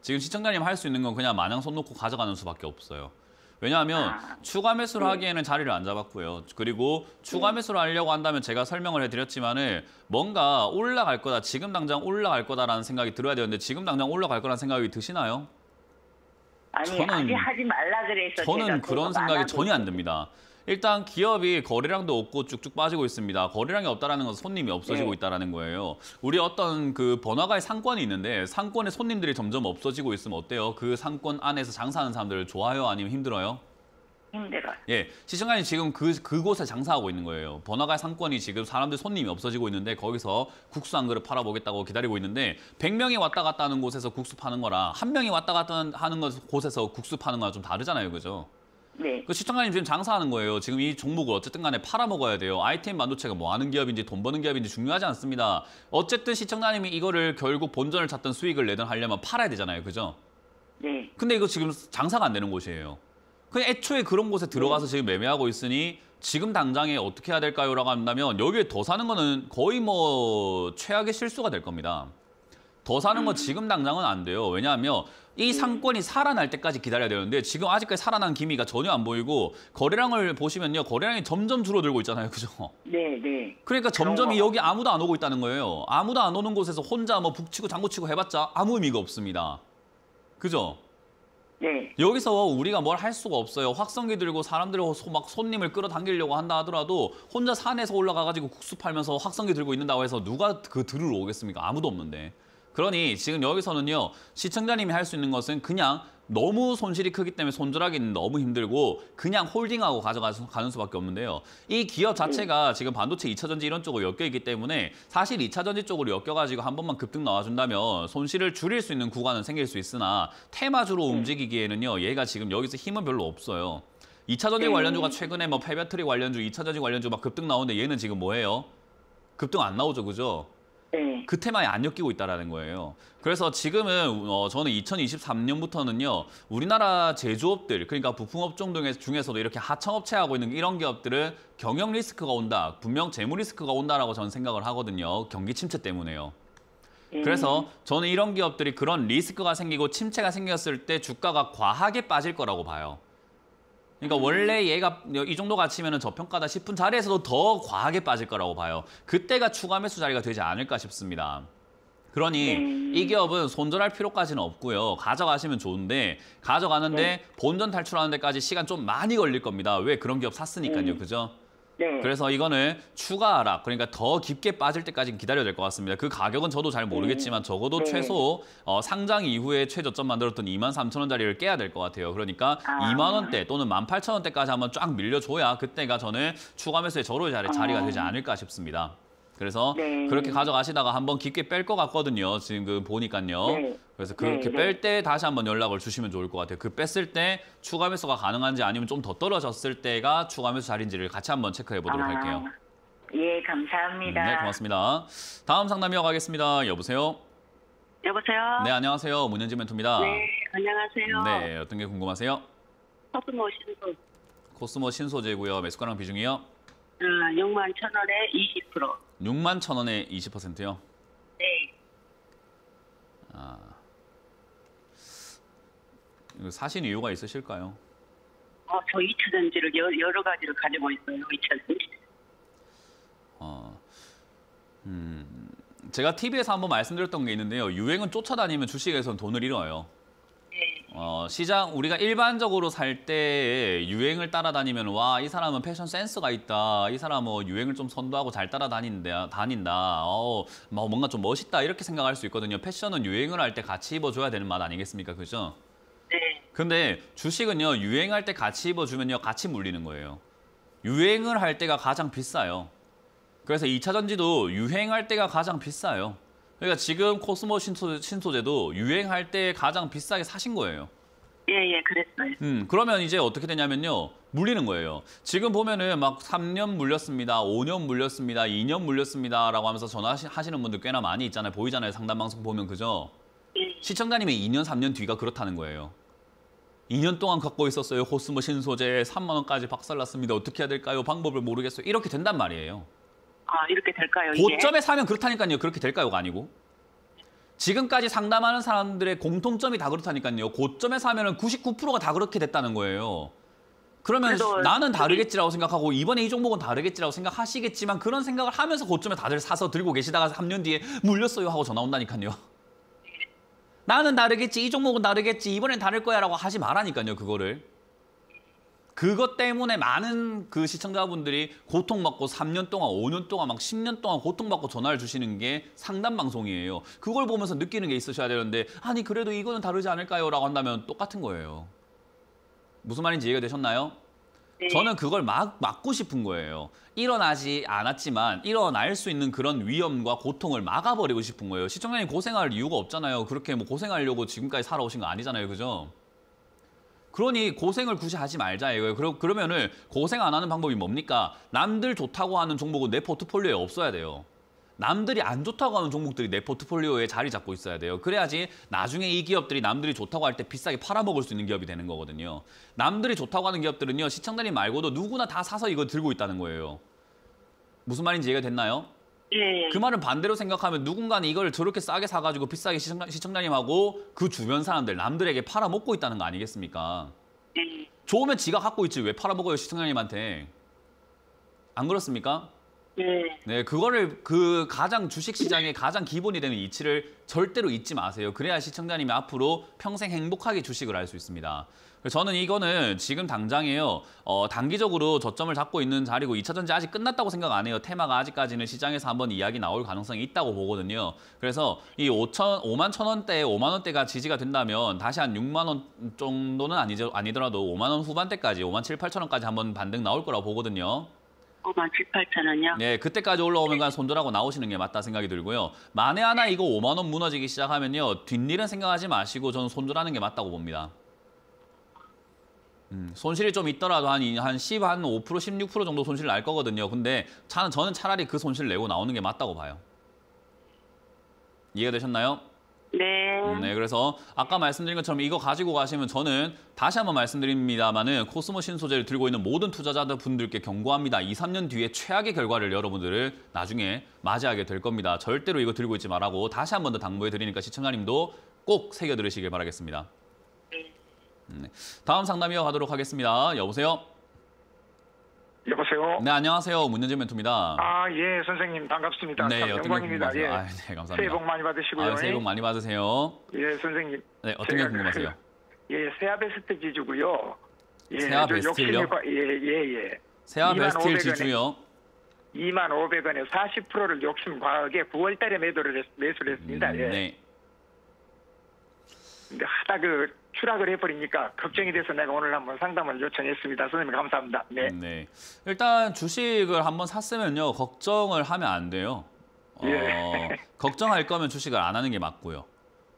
지금 시청자님 할 수 있는 건 그냥 마냥 손 놓고 가져가는 수밖에 없어요. 왜냐하면 아. 추가 매수를 네. 하기에는 자리를 안 잡았고요. 그리고 추가 음. 매수를 하려고 한다면 제가 설명을 해드렸지만은 뭔가 올라갈 거다, 지금 당장 올라갈 거다라는 생각이 들어야 되는데 지금 당장 올라갈 거라는 생각이 드시나요? 아니, 저는 하지 말라 그래서 저는 그런 생각이 전혀 안 듭니다. 일단 기업이 거래량도 없고 쭉쭉 빠지고 있습니다. 거래량이 없다라는 것은 손님이 없어지고 네. 있다라는 거예요. 우리 어떤 그 번화가의 상권이 있는데 상권의 손님들이 점점 없어지고 있으면 어때요? 그 상권 안에서 장사하는 사람들 을 좋아요 아니면 힘들어요? 힘들어요. 예, 시청자님 지금 그 그곳에 장사하고 있는 거예요. 번화가 상권이 지금 사람들 손님이 없어지고 있는데 거기서 국수 한 그릇 팔아보겠다고 기다리고 있는데 100명이 왔다 갔다 하는 곳에서 국수 파는 거랑 한 명이 왔다 갔다 하는 곳에서 국수 파는 거랑 좀 다르잖아요, 그죠? 네. 그 시청자님 지금 장사하는 거예요. 지금 이 종목을 어쨌든 간에 팔아먹어야 돼요. 아이템 반도체가 뭐 하는 기업인지 돈 버는 기업인지 중요하지 않습니다. 어쨌든 시청자님이 이거를 결국 본전을 찾던 수익을 내든 하려면 팔아야 되잖아요. 그죠? 네. 근데 이거 지금 장사가 안 되는 곳이에요. 그냥 애초에 그런 곳에 들어가서 네. 지금 매매하고 있으니 지금 당장에 어떻게 해야 될까요? 라고 한다면 여기에 더 사는 거는 거의 뭐 최악의 실수가 될 겁니다. 더 사는 건 지금 당장은 안 돼요. 왜냐하면 이 상권이 살아날 때까지 기다려야 되는데 지금 아직까지 살아난 기미가 전혀 안 보이고 거래량을 보시면요. 거래량이 점점 줄어들고 있잖아요. 그죠? 네, 네. 그러니까 점점 이 여기 아무도 안 오고 있다는 거예요. 아무도 안 오는 곳에서 혼자 뭐 북치고 장구치고 해봤자 아무 의미가 없습니다. 그죠? 네. 여기서 우리가 뭘 할 수가 없어요. 확성기 들고 사람들 막 손님을 끌어당기려고 한다 하더라도 혼자 산에서 올라가가지고 국수 팔면서 확성기 들고 있는다고 해서 누가 그 들으러 오겠습니까? 아무도 없는데. 그러니 지금 여기서는요. 시청자님이 할 수 있는 것은 그냥 너무 손실이 크기 때문에 손절하기는 너무 힘들고 그냥 홀딩하고 가져가는 수밖에 없는데요. 이 기업 자체가 음. 지금 반도체 2차전지 이런 쪽으로 엮여 있기 때문에 사실 2차전지 쪽으로 엮여가지고 한 번만 급등 나와준다면 손실을 줄일 수 있는 구간은 생길 수 있으나 테마주로 음. 움직이기에는요. 얘가 지금 여기서 힘은 별로 없어요. 2차전지 관련주가 음. 최근에 뭐 폐배터리 관련주, 2차전지 관련주 막 급등 나오는데 얘는 지금 뭐예요? 급등 안 나오죠, 그죠? 네. 그 테마에 안 엮이고 있다라는 거예요. 그래서 지금은 어, 저는 2023년부터는요 우리나라 제조업들 그러니까 부품업종 등에 중에서도 이렇게 하청업체 하고 있는 이런 기업들은 경영 리스크가 온다, 분명 재무 리스크가 온다라고 저는 생각을 하거든요. 경기 침체 때문에요. 예. 그래서 저는 이런 기업들이 그런 리스크가 생기고 침체가 생겼을 때 주가가 과하게 빠질 거라고 봐요. 그러니까 원래 얘가 이 정도 가치면 저평가다 싶은 자리에서도 더 과하게 빠질 거라고 봐요. 그때가 추가 매수 자리가 되지 않을까 싶습니다. 그러니 음. 이 기업은 손절할 필요까지는 없고요. 가져가시면 좋은데 가져가는데 네. 본전 탈출하는 데까지 시간 좀 많이 걸릴 겁니다. 왜 그런 기업 샀으니까요. 음. 그죠? 예. 그래서 이거는 추가 하락, 그러니까 더 깊게 빠질 때까지 기다려야 될 것 같습니다. 그 가격은 저도 잘 모르겠지만 적어도 음. 네. 최소 어, 상장 이후에 최저점 만들었던 2만 3천 원짜리를 깨야 될 것 같아요. 그러니까 아. 2만 원대 또는 1만 8천 원대까지 한번 쫙 밀려줘야 그때가 저는 추가 매수의 저로 자리, 자리가 아. 되지 않을까 싶습니다. 그래서 네. 그렇게 가져가시다가 한번 깊게 뺄 것 같거든요. 지금 그 보니까요. 네. 그래서 그렇게 네, 네. 뺄때 다시 한번 연락을 주시면 좋을 것 같아요. 그 뺐을 때 추가 매수가 가능한지 아니면 좀 더 떨어졌을 때가 추가 매수 자리인지를 같이 한번 체크해 보도록 아, 할게요. 예, 감사합니다. 네, 고맙습니다. 다음 상담 이어가겠습니다. 여보세요? 여보세요? 네, 안녕하세요. 문현지 멘토입니다. 네, 안녕하세요. 네, 어떤 게 궁금하세요? 코스모 신소. 코스모 신소재고요. 매수가랑 비중이요? 아, 6만 1천 원에 20%. 6만 천 원에 20%요? 네. 아. 이거 사신 이유가 있으실까요? 어, 저 2차 전지를 여, 여러 가지를 가지고 있어요. 2차 전지. 어. 음. 제가 TV에서 한번 말씀드렸던 게 있는데요. 유행은 쫓아다니면 주식에선 돈을 잃어요. 어, 시장 우리가 일반적으로 살 때 유행을 따라다니면 와 이 사람은 패션 센스가 있다 이 사람은 뭐 유행을 좀 선도하고 잘 따라다닌다 다닌다 어 뭔가 좀 멋있다 이렇게 생각할 수 있거든요 패션은 유행을 할 때 같이 입어줘야 되는 말 아니겠습니까 그죠? 네. 근데 주식은요 유행할 때 같이 입어주면요 같이 물리는 거예요 유행을 할 때가 가장 비싸요 그래서 2차 전지도 유행할 때가 가장 비싸요 그러니까 지금 코스모 신소, 신소재도 유행할 때 가장 비싸게 사신 거예요. 예, 예, 그랬어요. 음, 그러면 이제 어떻게 되냐면요. 물리는 거예요. 지금 보면은 막 3년 물렸습니다. 5년 물렸습니다. 2년 물렸습니다. 라고 하면서 전화하시는 분들 꽤나 많이 있잖아요. 보이잖아요. 상담 방송 보면 그죠? 예. 시청자님의 2년, 3년 뒤가 그렇다는 거예요. 2년 동안 갖고 있었어요. 코스모 신소재 3만 원까지 박살났습니다. 어떻게 해야 될까요? 방법을 모르겠어요. 이렇게 된단 말이에요. 아, 이렇게 될까요? 고점에 사면 그렇다니까요. 그렇게 될까요가 아니고. 지금까지 상담하는 사람들의 공통점이 다 그렇다니까요. 고점에 사면 99%가 다 그렇게 됐다는 거예요. 그러면 나는 다르겠지라고 생각하고 이번에 이 종목은 다르겠지라고 생각하시겠지만 그런 생각을 하면서 고점에 다들 사서 들고 계시다가 3년 뒤에 물렸어요 하고 전화 온다니까요. 네. 나는 다르겠지, 이 종목은 다르겠지, 이번엔 다를 거야 라고 하지 말라니까요, 그거를. 그것 때문에 많은 그 시청자분들이 고통받고 3년 동안, 5년 동안, 막 10년 동안 고통받고 전화를 주시는 게 상담 방송이에요. 그걸 보면서 느끼는 게 있으셔야 되는데 아니 그래도 이거는 다르지 않을까요? 라고 한다면 똑같은 거예요. 무슨 말인지 이해가 되셨나요? 네. 저는 그걸 막, 막고 싶은 거예요. 일어나지 않았지만 일어날 수 있는 그런 위험과 고통을 막아버리고 싶은 거예요. 시청자님 고생할 이유가 없잖아요. 그렇게 뭐 고생하려고 지금까지 살아오신 거 아니잖아요. 그죠? 그러니 고생을 굳이 하지 말자 이거예요. 그러, 그러면은 고생 안 하는 방법이 뭡니까? 남들 좋다고 하는 종목은 내 포트폴리오에 없어야 돼요. 남들이 안 좋다고 하는 종목들이 내 포트폴리오에 자리 잡고 있어야 돼요. 그래야지 나중에 이 기업들이 남들이 좋다고 할 때 비싸게 팔아먹을 수 있는 기업이 되는 거거든요. 남들이 좋다고 하는 기업들은요. 시청자님 말고도 누구나 다 사서 이거 들고 있다는 거예요. 무슨 말인지 이해가 됐나요? 예. 그 말은 반대로 생각하면 누군가는 이걸 저렇게 싸게 사가지고 비싸게 시청자, 시청자님하고 그 주변 사람들, 남들에게 팔아먹고 있다는 거 아니겠습니까? 예. 좋으면 지가 갖고 있지 왜 팔아먹어요 시청자님한테. 안 그렇습니까? 네. 네, 그거를 그 가장 주식시장의 가장 기본이 되는 이치를 절대로 잊지 마세요. 그래야 시청자님이 앞으로 평생 행복하게 주식을 할 수 있습니다. 저는 이거는 지금 당장에요. 어, 단기적으로 저점을 잡고 있는 자리고 2차전지 아직 끝났다고 생각 안 해요. 테마가 아직까지는 시장에서 한번 이야기 나올 가능성이 있다고 보거든요. 그래서 이 5천, 5만 천 원대, 5만 원대가 지지가 된다면 다시 한 6만 원 정도는 아니, 아니더라도 5만 원 후반대까지, 5만 7, 8천 원까지 한번 반등 나올 거라고 보거든요. 5만 7, 8천 원요? 이 네, 그때까지 올라오면 그냥 손절하고 나오시는 게 맞다 생각이 들고요. 만에 하나 이거 5만 원 무너지기 시작하면요. 뒷일은 생각하지 마시고 저는 손절하는 게 맞다고 봅니다. 음, 손실이 좀 있더라도 한, 한 10, 한 5%, 16% 정도 손실 날 거거든요. 근데 차는, 저는 차라리 그 손실 내고 나오는 게 맞다고 봐요. 이해가 되셨나요? 네. 음, 네, 그래서 아까 말씀드린 것처럼 이거 가지고 가시면 저는 다시 한번 말씀드립니다만은 코스모 신소재를 들고 있는 모든 투자자들 분들께 경고합니다. 2, 3년 뒤에 최악의 결과를 여러분들을 나중에 맞이하게 될 겁니다. 절대로 이거 들고 있지 말라고 다시 한번더 당부해 드리니까 시청자님도 꼭 새겨 들으시길 바라겠습니다. 네. 다음 상담 이어가도록 하겠습니다. 여보세요? 여보세요. 네 안녕하세요 문현재 멘토입니다. 아예 선생님 반갑습니다. 네 영광입니다. 예. 아, 네 감사합니다. 새해 복 많이 받으시고요. 아, 새해 복 많이 받으세요. 예 선생님. 네 어떤 게 궁금하세요? 예 세아베스트 지주고요. 예, 세아베스트요? 예예 예. 예, 예. 세아베스트 지주요. 2만 500원에 40%를 욕심 과하게 9월달에 매도를 했, 매수를 했습니다. 예. 음, 네. 근데 하다 그 추락을 해버리니까 걱정이 돼서 내가 오늘 한번 상담을 요청했습니다. 선생님 감사합니다. 네. 네. 일단 주식을 한번 샀으면요. 걱정을 하면 안 돼요. 어, 예. 걱정할 거면 주식을 안 하는 게 맞고요.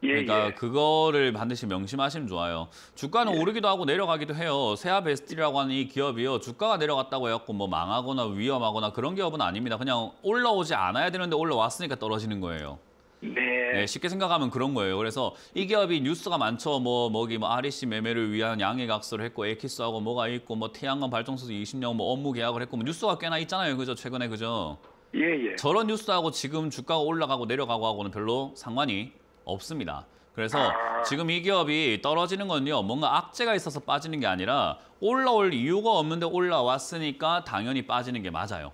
예, 그러니까 예, 예. 그거를 반드시 명심하시면 좋아요. 주가는 예. 오르기도 하고 내려가기도 해요. 세아베스트라고 하는 이 기업이요. 주가가 내려갔다고 해갖고 뭐 망하거나 위험하거나 그런 기업은 아닙니다. 그냥 올라오지 않아야 되는데 올라왔으니까 떨어지는 거예요. 네. 네. 쉽게 생각하면 그런 거예요. 그래서 이 기업이 뉴스가 많죠. 뭐, 뭐기, 뭐, REC 매매를 위한 양해각서를 했고, 에키스하고 뭐가 있고, 뭐, 태양광 발전소 20년 뭐 업무 계약을 했고, 뭐 뉴스가 꽤나 있잖아요. 그죠? 최근에, 그죠? 예, 예. 저런 뉴스하고 지금 주가가 올라가고 내려가고 하고는 별로 상관이 없습니다. 그래서 아... 지금 이 기업이 떨어지는 건요, 뭔가 악재가 있어서 빠지는 게 아니라 올라올 이유가 없는데 올라왔으니까 당연히 빠지는 게 맞아요.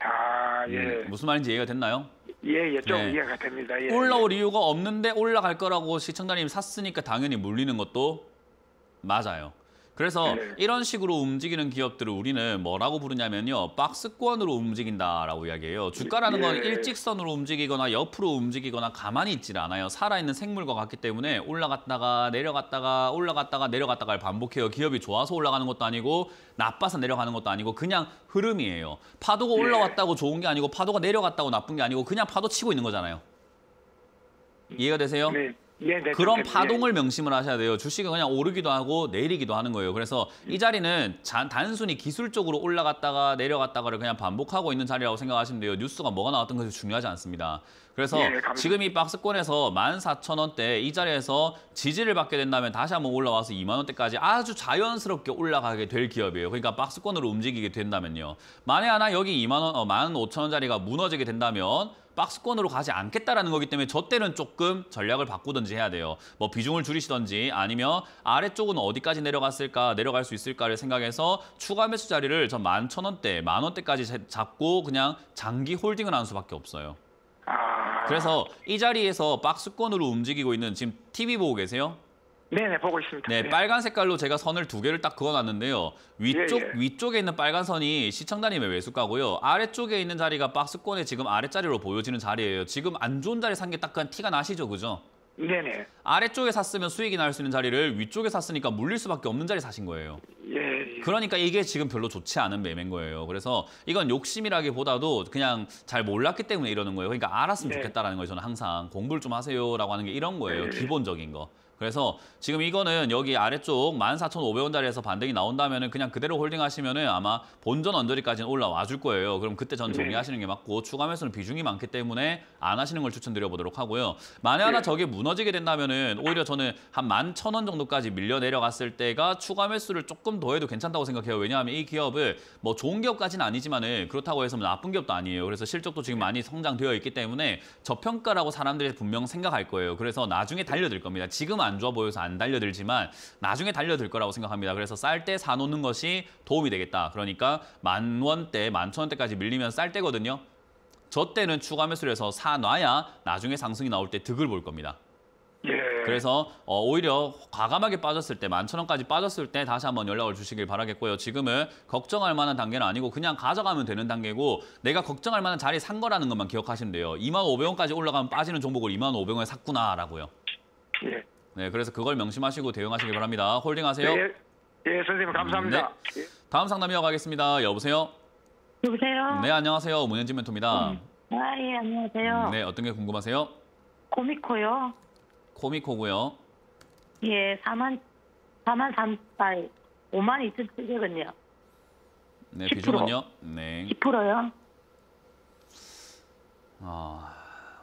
아, 예. 음, 무슨 말인지 이해가 됐나요? 예, 예, 좀 네. 이해가 됩니다. 예, 올라올 예. 이유가 없는데 올라갈 거라고 시청자님 샀으니까 당연히 물리는 것도 맞아요. 그래서 네. 이런 식으로 움직이는 기업들을 우리는 뭐라고 부르냐면요. 박스권으로 움직인다라고 이야기해요. 주가라는 건 네. 일직선으로 움직이거나 옆으로 움직이거나 가만히 있질 않아요. 살아있는 생물과 같기 때문에 올라갔다가 내려갔다가 올라갔다가 내려갔다가를 반복해요. 기업이 좋아서 올라가는 것도 아니고 나빠서 내려가는 것도 아니고 그냥 흐름이에요. 파도가 네. 올라왔다고 좋은 게 아니고 파도가 내려갔다고 나쁜 게 아니고 그냥 파도 치고 있는 거잖아요. 음. 이해가 되세요? 네. 네, 네, 네, 그런 네, 네, 파동을 명심을 하셔야 돼요. 주식은 그냥 오르기도 하고 내리기도 하는 거예요. 그래서 이 음. 자리는 자, 단순히 기술적으로 올라갔다가 내려갔다가를 그냥 반복하고 있는 자리라고 생각하시면 돼요. 뉴스가 뭐가 나왔던 것이 중요하지 않습니다. 그래서 예, 예, 지금 이 박스권에서 1 4 0 0 0 원대이 자리에서 지지를 받게 된다면 다시 한번 올라와서 2만 원대까지 아주 자연스럽게 올라가게 될 기업이에요. 그러니까 박스권으로 움직이게 된다면요. 만에 하나 여기 2만 원, 어, 0 0 0 원짜리가 무너지게 된다면 박스권으로 가지 않겠다라는 거기 때문에 저 때는 조금 전략을 바꾸든지 해야 돼요. 뭐 비중을 줄이시던지 아니면 아래쪽은 어디까지 내려갔을까 내려갈 수 있을까를 생각해서 추가 매수 자리를 전 만 천원대, 만원대까지 잡고 그냥 장기 홀딩을 하는 수밖에 없어요. 아. 그래서 이 자리에서 박스권으로 움직이고 있는 지금 TV 보고 계세요? 네네 보고 있습니다. 네, 네, 빨간 색깔로 제가 선을 두 개를 딱 그어놨는데요. 위쪽 예, 예. 위쪽에 있는 빨간 선이 시청단님의외숙가고요 아래쪽에 있는 자리가 박스권에 지금 아래 자리로 보여지는 자리예요. 지금 안 좋은 자리 산게 딱 한 티가 나시죠, 그죠? 네네. 아래쪽에 샀으면 수익이 날 수 있는 자리를 위쪽에 샀으니까 물릴 수밖에 없는 자리 사신 거예요. 예, 예, 그러니까 이게 지금 별로 좋지 않은 매매인 거예요. 그래서 이건 욕심이라기보다도 그냥 잘 몰랐기 때문에 이러는 거예요. 그러니까 알았으면 네. 좋겠다라는 거예요. 저는 항상 공부를 좀 하세요라고 하는 게 이런 거예요. 예, 기본적인 거. 그래서 지금 이거는 여기 아래쪽 14,500원짜리에서 반등이 나온다면 그냥 그대로 홀딩하시면 아마 본전 언저리까지는 올라와 줄 거예요. 그럼 그때 전 네. 정리하시는 게 맞고 추가 매수는 비중이 많기 때문에 안 하시는 걸 추천드려보도록 하고요. 만에 하나 네. 저게 무너지게 된다면 오히려 저는 한 11,000원 정도까지 밀려 내려갔을 때가 추가 매수를 조금 더 해도 괜찮다고 생각해요. 왜냐하면 이 기업을 뭐 좋은 기업까지는 아니지만 그렇다고 해서 뭐 나쁜 기업도 아니에요. 그래서 실적도 지금 많이 성장되어 있기 때문에 저평가라고 사람들이 분명 생각할 거예요. 그래서 나중에 달려들 겁니다. 지금 안 좋아 보여서 안 달려들지만 나중에 달려들 거라고 생각합니다. 그래서 쌀 때 사놓는 것이 도움이 되겠다. 그러니까 만 원대, 만 천 원대까지 밀리면 쌀 때거든요. 저 때는 추가 매수를 해서 사놔야 나중에 상승이 나올 때 득을 볼 겁니다. 예. 그래서 어, 오히려 과감하게 빠졌을 때, 만 천원까지 빠졌을 때 다시 한번 연락을 주시길 바라겠고요. 지금은 걱정할 만한 단계는 아니고 그냥 가져가면 되는 단계고 내가 걱정할 만한 자리 에산 거라는 것만 기억하시면 돼요. 2만 5백원까지 올라가면 빠지는 종목을 2만 5백원에 샀구나라고요. 예. 네, 그래서 그걸 명심하시고 대응하시길 바랍니다. 홀딩하세요. 네, 예, 예, 선생님 감사합니다. 네. 다음 상담 이어가겠습니다. 여보세요. 여보세요. 네, 안녕하세요. 문현진 멘토입니다. 음. 아, 예, 안녕하세요. 음, 네, 어떤 게 궁금하세요? 코미코요. 코미코고요. 예, 4만 4만 3, 아니, 5만 2천 7백은요. 네, 비중은요? 네. 10%요. 아,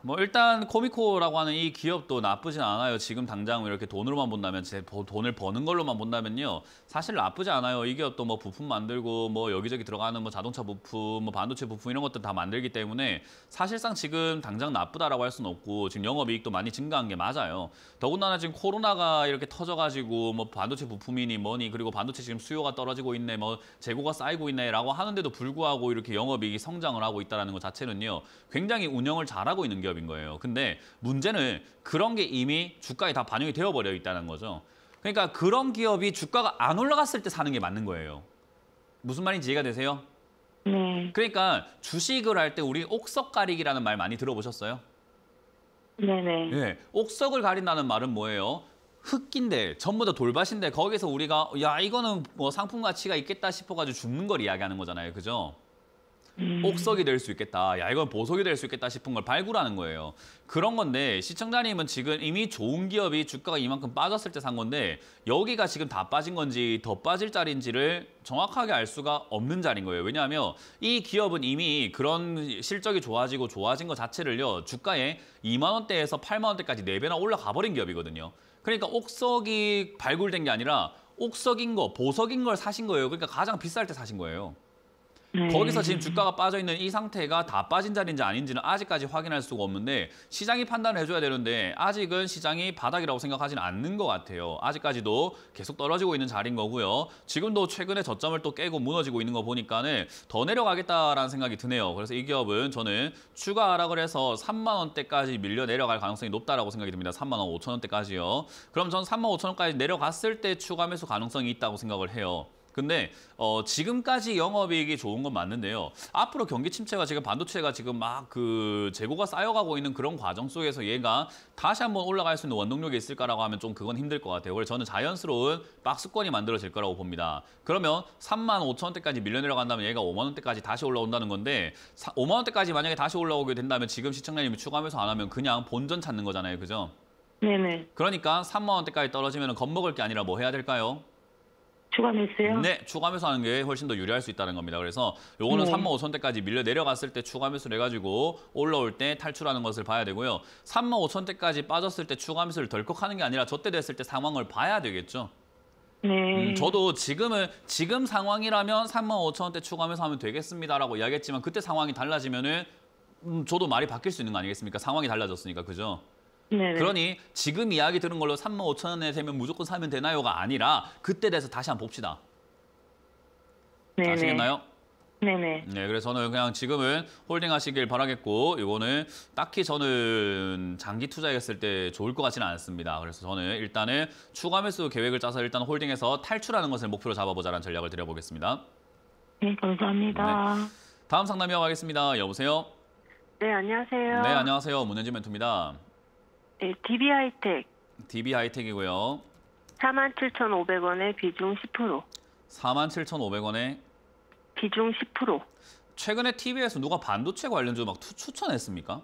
뭐 일단 코미코라고 하는 이 기업도 나쁘진 않아요. 지금 당장 이렇게 돈으로만 본다면 제 돈을 버는 걸로만 본다면요. 사실 나쁘지 않아요. 이 기업도 뭐 부품 만들고 뭐 여기저기 들어가는 뭐 자동차 부품, 뭐 반도체 부품 이런 것들 다 만들기 때문에 사실상 지금 당장 나쁘다라고 할 수는 없고 지금 영업이익도 많이 증가한 게 맞아요. 더군다나 지금 코로나가 이렇게 터져가지고 뭐 반도체 부품이니 뭐니 그리고 반도체 지금 수요가 떨어지고 있네 뭐 재고가 쌓이고 있네라고 하는데도 불구하고 이렇게 영업이익이 성장을 하고 있다는 것 자체는요. 굉장히 운영을 잘하고 있는 기업 기업인 거예요. 근데 문제는 그런 게 이미 주가에 다 반영이 되어버려 있다는 거죠. 그러니까 그런 기업이 주가가 안 올라갔을 때 사는 게 맞는 거예요. 무슨 말인지 이해가 되세요? 네. 그러니까 주식을 할 때 우리 옥석 가리기라는 말 많이 들어보셨어요? 네네. 네. 네. 예. 옥석을 가린다는 말은 뭐예요? 흙인데 전부 다 돌밭인데 거기서 우리가 야 이거는 뭐 상품 가치가 있겠다 싶어가지고 죽는 걸 이야기하는 거잖아요, 그죠? 음. 옥석이 될 수 있겠다. 야 이건 보석이 될 수 있겠다 싶은 걸 발굴하는 거예요. 그런 건데 시청자님은 지금 이미 좋은 기업이 주가가 이만큼 빠졌을 때 산 건데 여기가 지금 다 빠진 건지 더 빠질 자리인지를 정확하게 알 수가 없는 자리인 거예요. 왜냐하면 이 기업은 이미 그런 실적이 좋아지고 좋아진 것 자체를요. 주가에 2만 원대에서 8만 원대까지 4배나 올라가 버린 기업이거든요. 그러니까 옥석이 발굴된 게 아니라 옥석인 거, 보석인 걸 사신 거예요. 그러니까 가장 비쌀 때 사신 거예요. 네. 거기서 지금 주가가 빠져 있는 이 상태가 다 빠진 자리인지 아닌지는 아직까지 확인할 수가 없는데 시장이 판단을 해줘야 되는데 아직은 시장이 바닥이라고 생각하지는 않는 것 같아요. 아직까지도 계속 떨어지고 있는 자리인 거고요. 지금도 최근에 저점을 또 깨고 무너지고 있는 거 보니까는 더 내려가겠다라는 생각이 드네요. 그래서 이 기업은 저는 추가 하락을 해서 3만 원대까지 밀려 내려갈 가능성이 높다라고 생각이 듭니다. 3만 원 5천 원대까지요. 그럼 전 3만 5천 원까지 내려갔을 때 추가 매수 가능성이 있다고 생각을 해요. 근데 어, 지금까지 영업이익이 좋은 건 맞는데요. 앞으로 경기 침체가 지금 반도체가 지금 막 그 재고가 쌓여가고 있는 그런 과정 속에서 얘가 다시 한번 올라갈 수 있는 원동력이 있을까라고 하면 좀 그건 힘들 것 같아요. 그래서 저는 자연스러운 박스권이 만들어질 거라고 봅니다. 그러면 3만 5천 원대까지 밀려 내려간다면 얘가 5만 원대까지 다시 올라온다는 건데 5만 원대까지 만약에 다시 올라오게 된다면 지금 시청자님이 추가하면서 안 하면 그냥 본전 찾는 거잖아요. 그죠? 네네. 그러니까 3만 원대까지 떨어지면 겁먹을 게 아니라 뭐 해야 될까요? 추가매수요? 네, 추가 매수하는 게 훨씬 더 유리할 수 있다는 겁니다. 그래서 요거는 네. 3만 5천 대까지 밀려 내려갔을 때 추가 매수를 해가지고 올라올 때 탈출하는 것을 봐야 되고요. 3만 5천 대까지 빠졌을 때 추가 매수를 덜컥 하는 게 아니라 저 때 됐을 때 상황을 봐야 되겠죠. 네. 음, 저도 지금은 지금 상황이라면 3만 5천 원대 추가 매수 하면 되겠습니다라고 이야기했지만 그때 상황이 달라지면은 음, 저도 말이 바뀔 수 있는 거 아니겠습니까? 상황이 달라졌으니까 그죠? 그러니 지금 이야기 들은 걸로 3만 5천 원에 되면 무조건 사면 되나요가 아니라 그때 돼서 다시 한 번 봅시다. 네네. 아시겠나요? 네네. 네, 그래서 저는 그냥 지금은 홀딩 하시길 바라겠고 이거는 딱히 저는 장기 투자했을 때 좋을 것 같지는 않습니다. 그래서 저는 일단은 추가 매수 계획을 짜서 일단 홀딩해서 탈출하는 것을 목표로 잡아보자는 전략을 드려보겠습니다. 네, 감사합니다. 네. 다음 상담이어 가겠습니다. 여보세요? 네, 안녕하세요. 네, 안녕하세요. 문현진 멘토입니다. 네, DB 하이텍 DB 하이텍이고요. 47,500원에 비중 10%. 47,500원에 비중 10%. 최근에 TV에서 누가 반도체 관련주 막 투, 추천했습니까?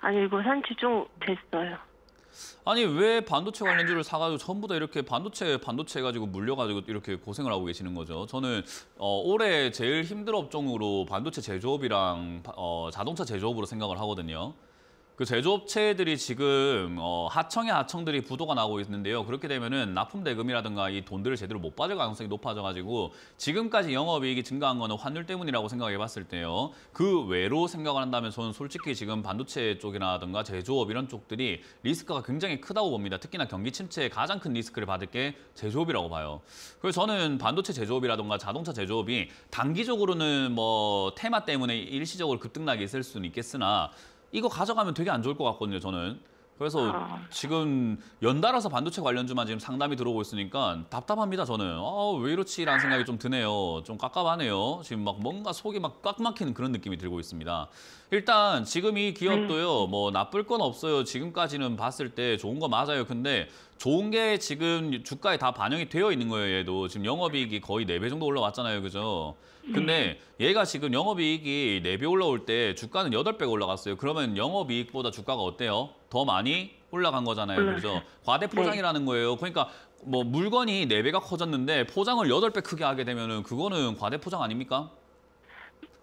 아니 이거 산 지 좀 됐어요. 아니 왜 반도체 관련주를 사가지고 전부 다 이렇게 반도체 반도체 해가지고 물려가지고 이렇게 고생을 하고 계시는 거죠. 저는 어, 올해 제일 힘든 업종으로 반도체 제조업이랑 어, 자동차 제조업으로 생각을 하거든요. 그 제조업체들이 지금 어, 하청에 하청들이 부도가 나고 있는데요. 그렇게 되면은 납품 대금이라든가 이 돈들을 제대로 못 빠질 가능성이 높아져가지고 지금까지 영업이익이 증가한 거는 환율 때문이라고 생각해봤을 때요. 그 외로 생각을 한다면 저는 솔직히 지금 반도체 쪽이라든가 제조업 이런 쪽들이 리스크가 굉장히 크다고 봅니다. 특히나 경기 침체에 가장 큰 리스크를 받을 게 제조업이라고 봐요. 그래서 저는 반도체 제조업이라든가 자동차 제조업이 단기적으로는 뭐 테마 때문에 일시적으로 급등락이 있을 수는 있겠으나 이거 가져가면 되게 안 좋을 것 같거든요, 저는. 그래서 아... 지금 연달아서 반도체 관련주만 지금 상담이 들어오고 있으니까 답답합니다, 저는. 아, 왜 이렇지라는 생각이 좀 드네요. 좀 깝깝하네요. 지금 막 뭔가 속이 막 꽉 막히는 그런 느낌이 들고 있습니다. 일단 지금 이 기업도요, 음. 뭐 나쁠 건 없어요. 지금까지는 봤을 때 좋은 거 맞아요. 근데 좋은 게 지금 주가에 다 반영이 되어 있는 거예요, 얘도. 지금 영업이익이 거의 네 배 정도 올라왔잖아요, 그죠? 근데 네. 얘가 지금 영업이익이 네 배 올라올 때 주가는 여덟 배가 올라갔어요. 그러면 영업이익보다 주가가 어때요? 더 많이 올라간 거잖아요, 그죠? 과대 포장이라는 네. 거예요. 그러니까 뭐 물건이 네배가 커졌는데 포장을 여덟 배 크게 하게 되면은 그거는 과대 포장 아닙니까?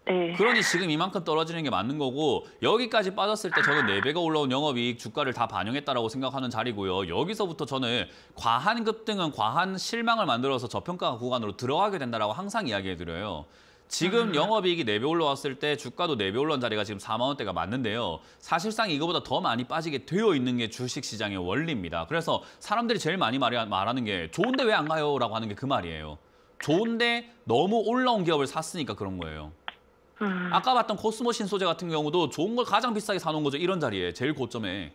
네. 그러니 지금 이만큼 떨어지는 게 맞는 거고 여기까지 빠졌을 때 저는 4배가 올라온 영업이익 주가를 다반영했다고 생각하는 자리고요. 여기서부터 저는 과한 급등은 과한 실망을 만들어서 저평가 구간으로 들어가게 된다고 항상 이야기해드려요. 지금 음. 영업이익이 4배 올라왔을 때 주가도 4배 올라온 자리가 지금 4만 원대가 맞는데요. 사실상 이거보다 더 많이 빠지게 되어 있는 게 주식시장의 원리입니다. 그래서 사람들이 제일 많이 말하는 게 좋은데 왜 안 가요? 라고 하는 게 그 말이에요. 좋은데 너무 올라온 기업을 샀으니까 그런 거예요. 음. 아까 봤던 코스모신 소재 같은 경우도 좋은 걸 가장 비싸게 사놓은 거죠. 이런 자리에 제일 고점에.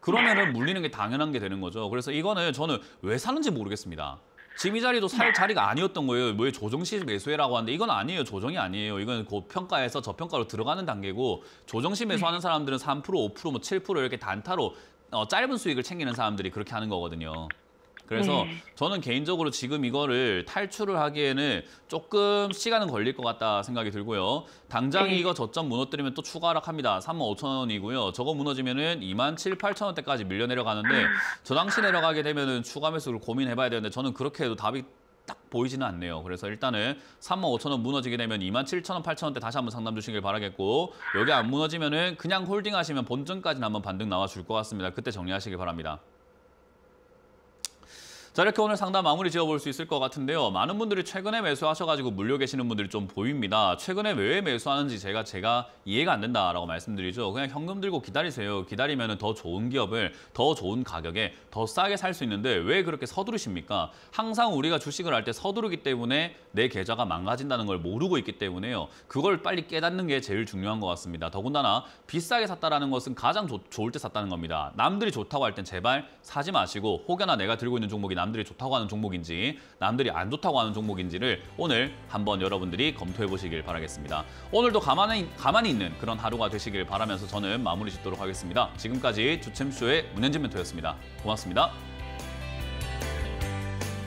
그러면은 물리는 게 당연한 게 되는 거죠. 그래서 이거는 저는 왜 사는지 모르겠습니다. 지금 이 자리도 살 자리가 아니었던 거예요. 뭐 조정식 매수해라고 하는데 이건 아니에요. 조정이 아니에요. 이건 고평가에서 그 저평가로 들어가는 단계고 조정식 매수하는 네. 사람들은 3%, 5%, 뭐7% 이렇게 단타로 어, 짧은 수익을 챙기는 사람들이 그렇게 하는 거거든요. 그래서 네. 저는 개인적으로 지금 이거를 탈출을 하기에는 조금 시간은 걸릴 것 같다 생각이 들고요. 당장 네. 이거 저점 무너뜨리면 또 추가 하락합니다. 3만 5천 원이고요. 저거 무너지면은 2만 7, 8천 원대까지 밀려 내려가는데 아. 저 당시 내려가게 되면은 추가 매수를 고민해봐야 되는데 저는 그렇게 해도 답이 딱 보이지는 않네요. 그래서 일단은 35,000원 무너지게 되면 27,000원, 8,000원대 다시 한번 상담 주시길 바라겠고 여기 안 무너지면은 그냥 홀딩하시면 본전까지는 한번 반등 나와줄 것 같습니다. 그때 정리하시길 바랍니다. 자 이렇게 오늘 상담 마무리 지어볼 수 있을 것 같은데요. 많은 분들이 최근에 매수하셔가지고 물려 계시는 분들이 좀 보입니다. 최근에 왜 매수하는지 제가 제가 이해가 안 된다라고 말씀드리죠. 그냥 현금 들고 기다리세요. 기다리면 더 좋은 기업을 더 좋은 가격에 더 싸게 살 수 있는데 왜 그렇게 서두르십니까? 항상 우리가 주식을 할 때 서두르기 때문에 내 계좌가 망가진다는 걸 모르고 있기 때문에요. 그걸 빨리 깨닫는 게 제일 중요한 것 같습니다. 더군다나 비싸게 샀다라는 것은 가장 좋, 좋을 때 샀다는 겁니다. 남들이 좋다고 할 땐 제발 사지 마시고 혹여나 내가 들고 있는 종목이 남들이 좋다고 하는 종목인지 남들이 안 좋다고 하는 종목인지를 오늘 한번 여러분들이 검토해 보시길 바라겠습니다. 오늘도 가만히, 가만히 있는 그런 하루가 되시길 바라면서 저는 마무리 짓도록 하겠습니다. 지금까지 주챔쇼의 문현진 멘토였습니다. 고맙습니다.